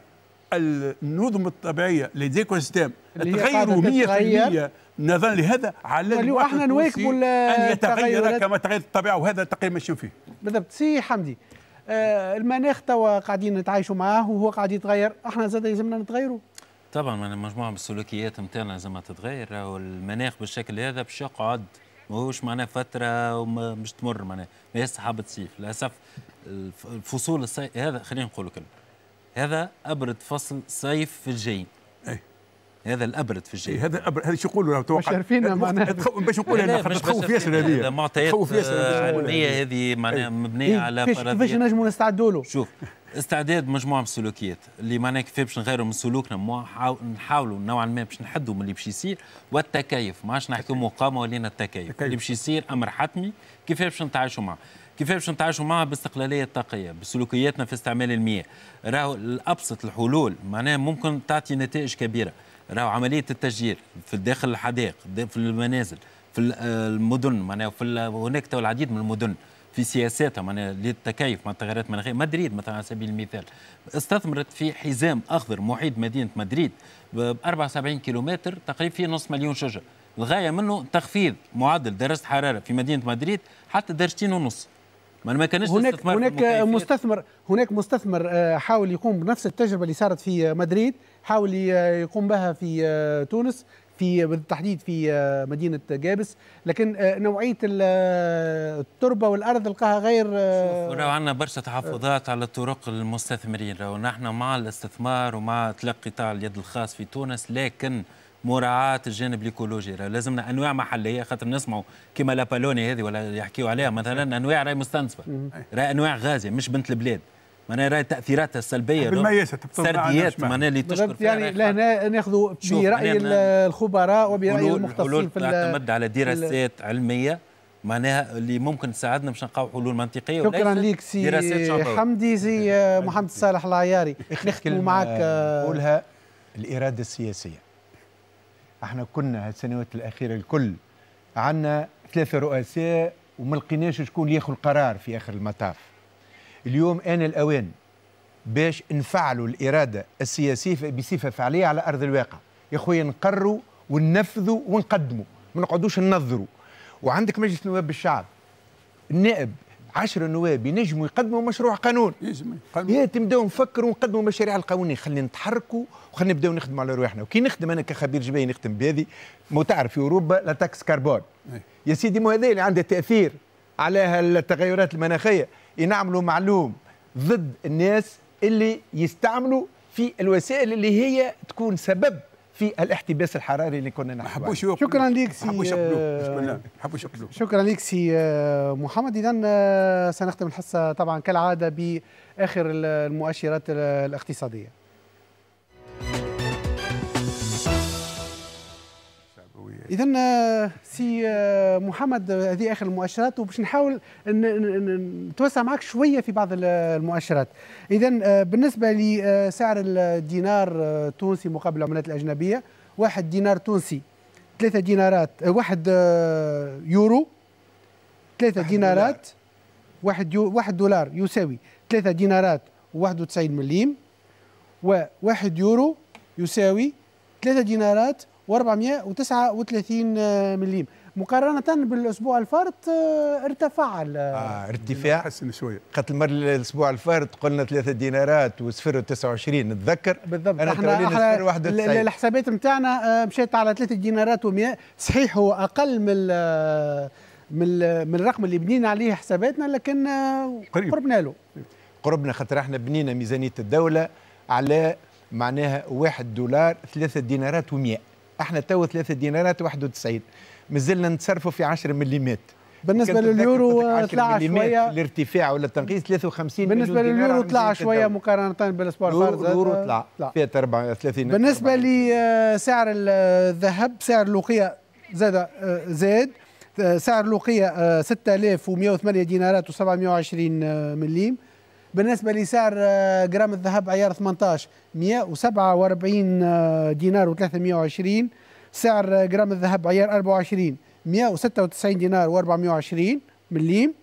النظم الطبيعيه ليزيكو سيستم تغيروا 100% نظرا لهذا على الواحد احنا نواكبوا ان يتغير كما تغيرت الطبيعه وهذا تقريبا ماشيين فيه
بالضبط سي حمدي آه المناخ توا قاعدين نتعايشوا معاه وهو قاعد يتغير احنا زاد يلزمنا نتغيروا
طبعا مجموعه من السلوكيات نتاعنا لازمها تتغير والمناخ بالشكل هذا باش يقعد ماهوش معناه فتره ومش تمر معناه ما حابة صيف للاسف الفصول الصيف هذا خلينا نقول لك هذا ابرد فصل صيف في الجين هذا الابرد في الجيش إيه،
هذا الابرد هذا شو يقولوا لو توقع مش عارفين معناها باش نقول انا تخوف ياسر هذه معطيات علميه هذه معناها إيه. مبنيه إيه. على كيفاش نجموا
نستعدوا له شوف استعداد مجموعه من السلوكيات اللي معناها كيف باش نغيروا من سلوكنا نحاولوا نوعا ما باش نحدوا من اللي باش يصير والتكيف ما عادش نحكي مقاومه ولينا التكيف اللي باش يصير امر حتمي كيف باش نتعايشوا معه كيف باش نتعايشوا معاه باستقلاليه الطاقيه بسلوكياتنا في استعمال المياه راهو الابسط الحلول معناها ممكن تعطي نتائج كبيره راهو عمليه التشجير في داخل الحدائق في المنازل في المدن معناها في هناك تو العديد من المدن في سياساتها معناها للتكيف مع التغيرات المناخيه مدريد مثلا على سبيل المثال استثمرت في حزام اخضر محيط مدينه مدريد ب 74 كيلومتر تقريبا فيه نص مليون شجره الغايه منه تخفيض معدل درجه حراره في مدينه مدريد حتى درجتين ونص ما ما كانش هناك هناك
مستثمر هناك مستثمر آه، حاول يقوم بنفس التجربه اللي صارت في مدريد حاول يقوم بها في آه، تونس في آه، بالتحديد في آه، مدينة جابس لكن نوعية التربة والأرض لقاها غير شوف
عندنا برشا تحفظات على طرق المستثمرين لو نحن مع الاستثمار ومع تلقي تاع اليد الخاص في تونس لكن مراعاة الجانب الايكولوجي لازمنا انواع محليه خاطر نسمعوا كيما لابالوني هذه ولا يحكيوا عليها مثلا انواع راهي مستنزفه راهي انواع غازيه مش بنت البلاد معناها راهي تاثيراتها السلبيه بالمياسه سرديات نعم. معناها اللي تشكر فيها يعني
لهنا ناخذوا براي الخبراء وبراي المختصين في تعتمد على دراسات
علميه معناها اللي ممكن تساعدنا باش نلقاو حلول منطقيه شكرا ليك سي حمدي
سي محمد صالح العياري نختم معك آه.
قولها الاراده السياسيه
احنا كنا السنوات الاخيره الكل عندنا ثلاثه رؤساء وما لقيناش شكون ياخذ القرار في اخر المطاف اليوم آن الأوان باش نفعلوا الإرادة السياسية بصفة فعلية على أرض الواقع يا خويا نقروا وننفذوا ونقدموا ما نقعدوش ننظروا وعندك مجلس نواب الشعب النائب عشرة نواب ينجموا يقدموا مشروع قانون يا تبداو نفكروا ونقدموا مشاريع القانونية خلينا نتحركوا وخلينا نبداو نخدموا على رواحنا وكي نخدم انا كخبير جباي نخدم بهذه مو تعرف في اوروبا لا تاكس كربون يا سيدي مو هذا اللي عنده تاثير على التغيرات المناخيه ينعملوا معلوم ضد الناس اللي يستعملوا في الوسائل اللي هي تكون سبب في الاحتباس الحراري اللي كنا نحبوه شكرا
لك سي آه، شكرا لك سي آه، محمد اذا آه، سنختم الحصه طبعا كالعاده باخر المؤشرات الاقتصاديه اذا آه، سي آه، محمد هذه اخر المؤشرات وباش نحاول نتوسع معك شويه في بعض المؤشرات اذا آه، بالنسبه لسعر الدينار التونسي مقابل العملات الاجنبيه واحد دينار تونسي ثلاثة دينارات واحد يورو ثلاثة دينارات واحد واحد دولار يساوي ثلاثة دينارات و91 مليم وواحد يورو يساوي ثلاثة دينارات و439 مليم مقارنة بالأسبوع الفارط آه، ارتفع آه
ارتفاع حسن شوية خاطر المرة الأسبوع الفارط قلنا ثلاثة دينارات وصفر 29 نتذكر بالضبط أنا احنا, احنا 91
الحسابات نتاعنا آه، مشيت على ثلاثة دينارات و100 صحيح هو أقل من آه، من من الرقم اللي بنينا عليه حساباتنا لكن قريب. قربنا له
قربنا خاطر احنا بنينا ميزانية الدولة على معناها واحد دولار ثلاثة دينارات و100 احنا تو 3 دينارات 91 مازلنا نتصرفوا في 10 ملم بالنسبه لليورو طلع شويه الارتفاع ولا التنقيص 53 بالنسبه لليورو طلع شويه
مقارنه بالاسبوع الفارز اليورو طلع
فيها 34 بالنسبه
لسعر آه، آه، الذهب سعر اللوقية زاد آه، زاد سعر اللوقية 6108 دينارات و720 مليم بالنسبة لسعر آه، جرام الذهب عيار 18 147 آه، دينار و320 سعر آه، جرام الذهب عيار 24 196 دينار و420 مليم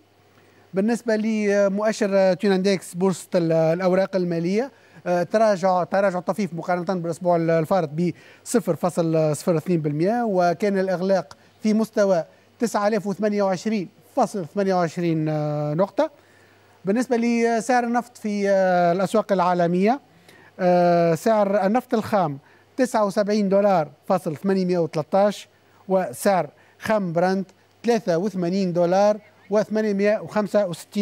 بالنسبة لمؤشر تيونانديكس بورصة الأوراق المالية تراجع تراجع طفيف مقارنة بالأسبوع الفارط ب 0.02% وكان الإغلاق في مستوى 9028.28 نقطة بالنسبة لسعر آه، النفط في آه، الأسواق العالمية آه، سعر النفط الخام 79 دولار فاصل 813 وسعر خام برنت 83 دولار و865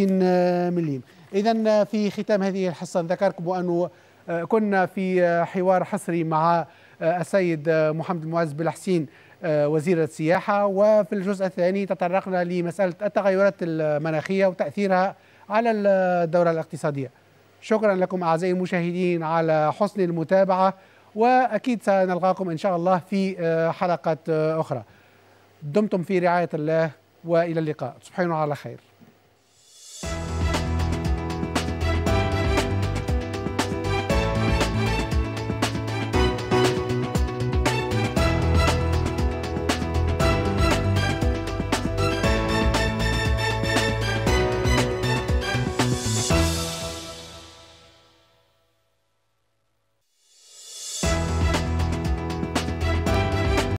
مليم إذا في ختام هذه الحصة نذكركم أنه كنا في حوار حصري مع السيد محمد المعز بالحسين وزير السياحة وفي الجزء الثاني تطرقنا لمسألة التغيرات المناخية وتأثيرها على الدورة الاقتصادية شكرا لكم أعزائي المشاهدين على حسن المتابعة وأكيد سنلقاكم إن شاء الله في آه، حلقة آه، أخرى دمتم في رعاية الله وإلى اللقاء تصبحون على خير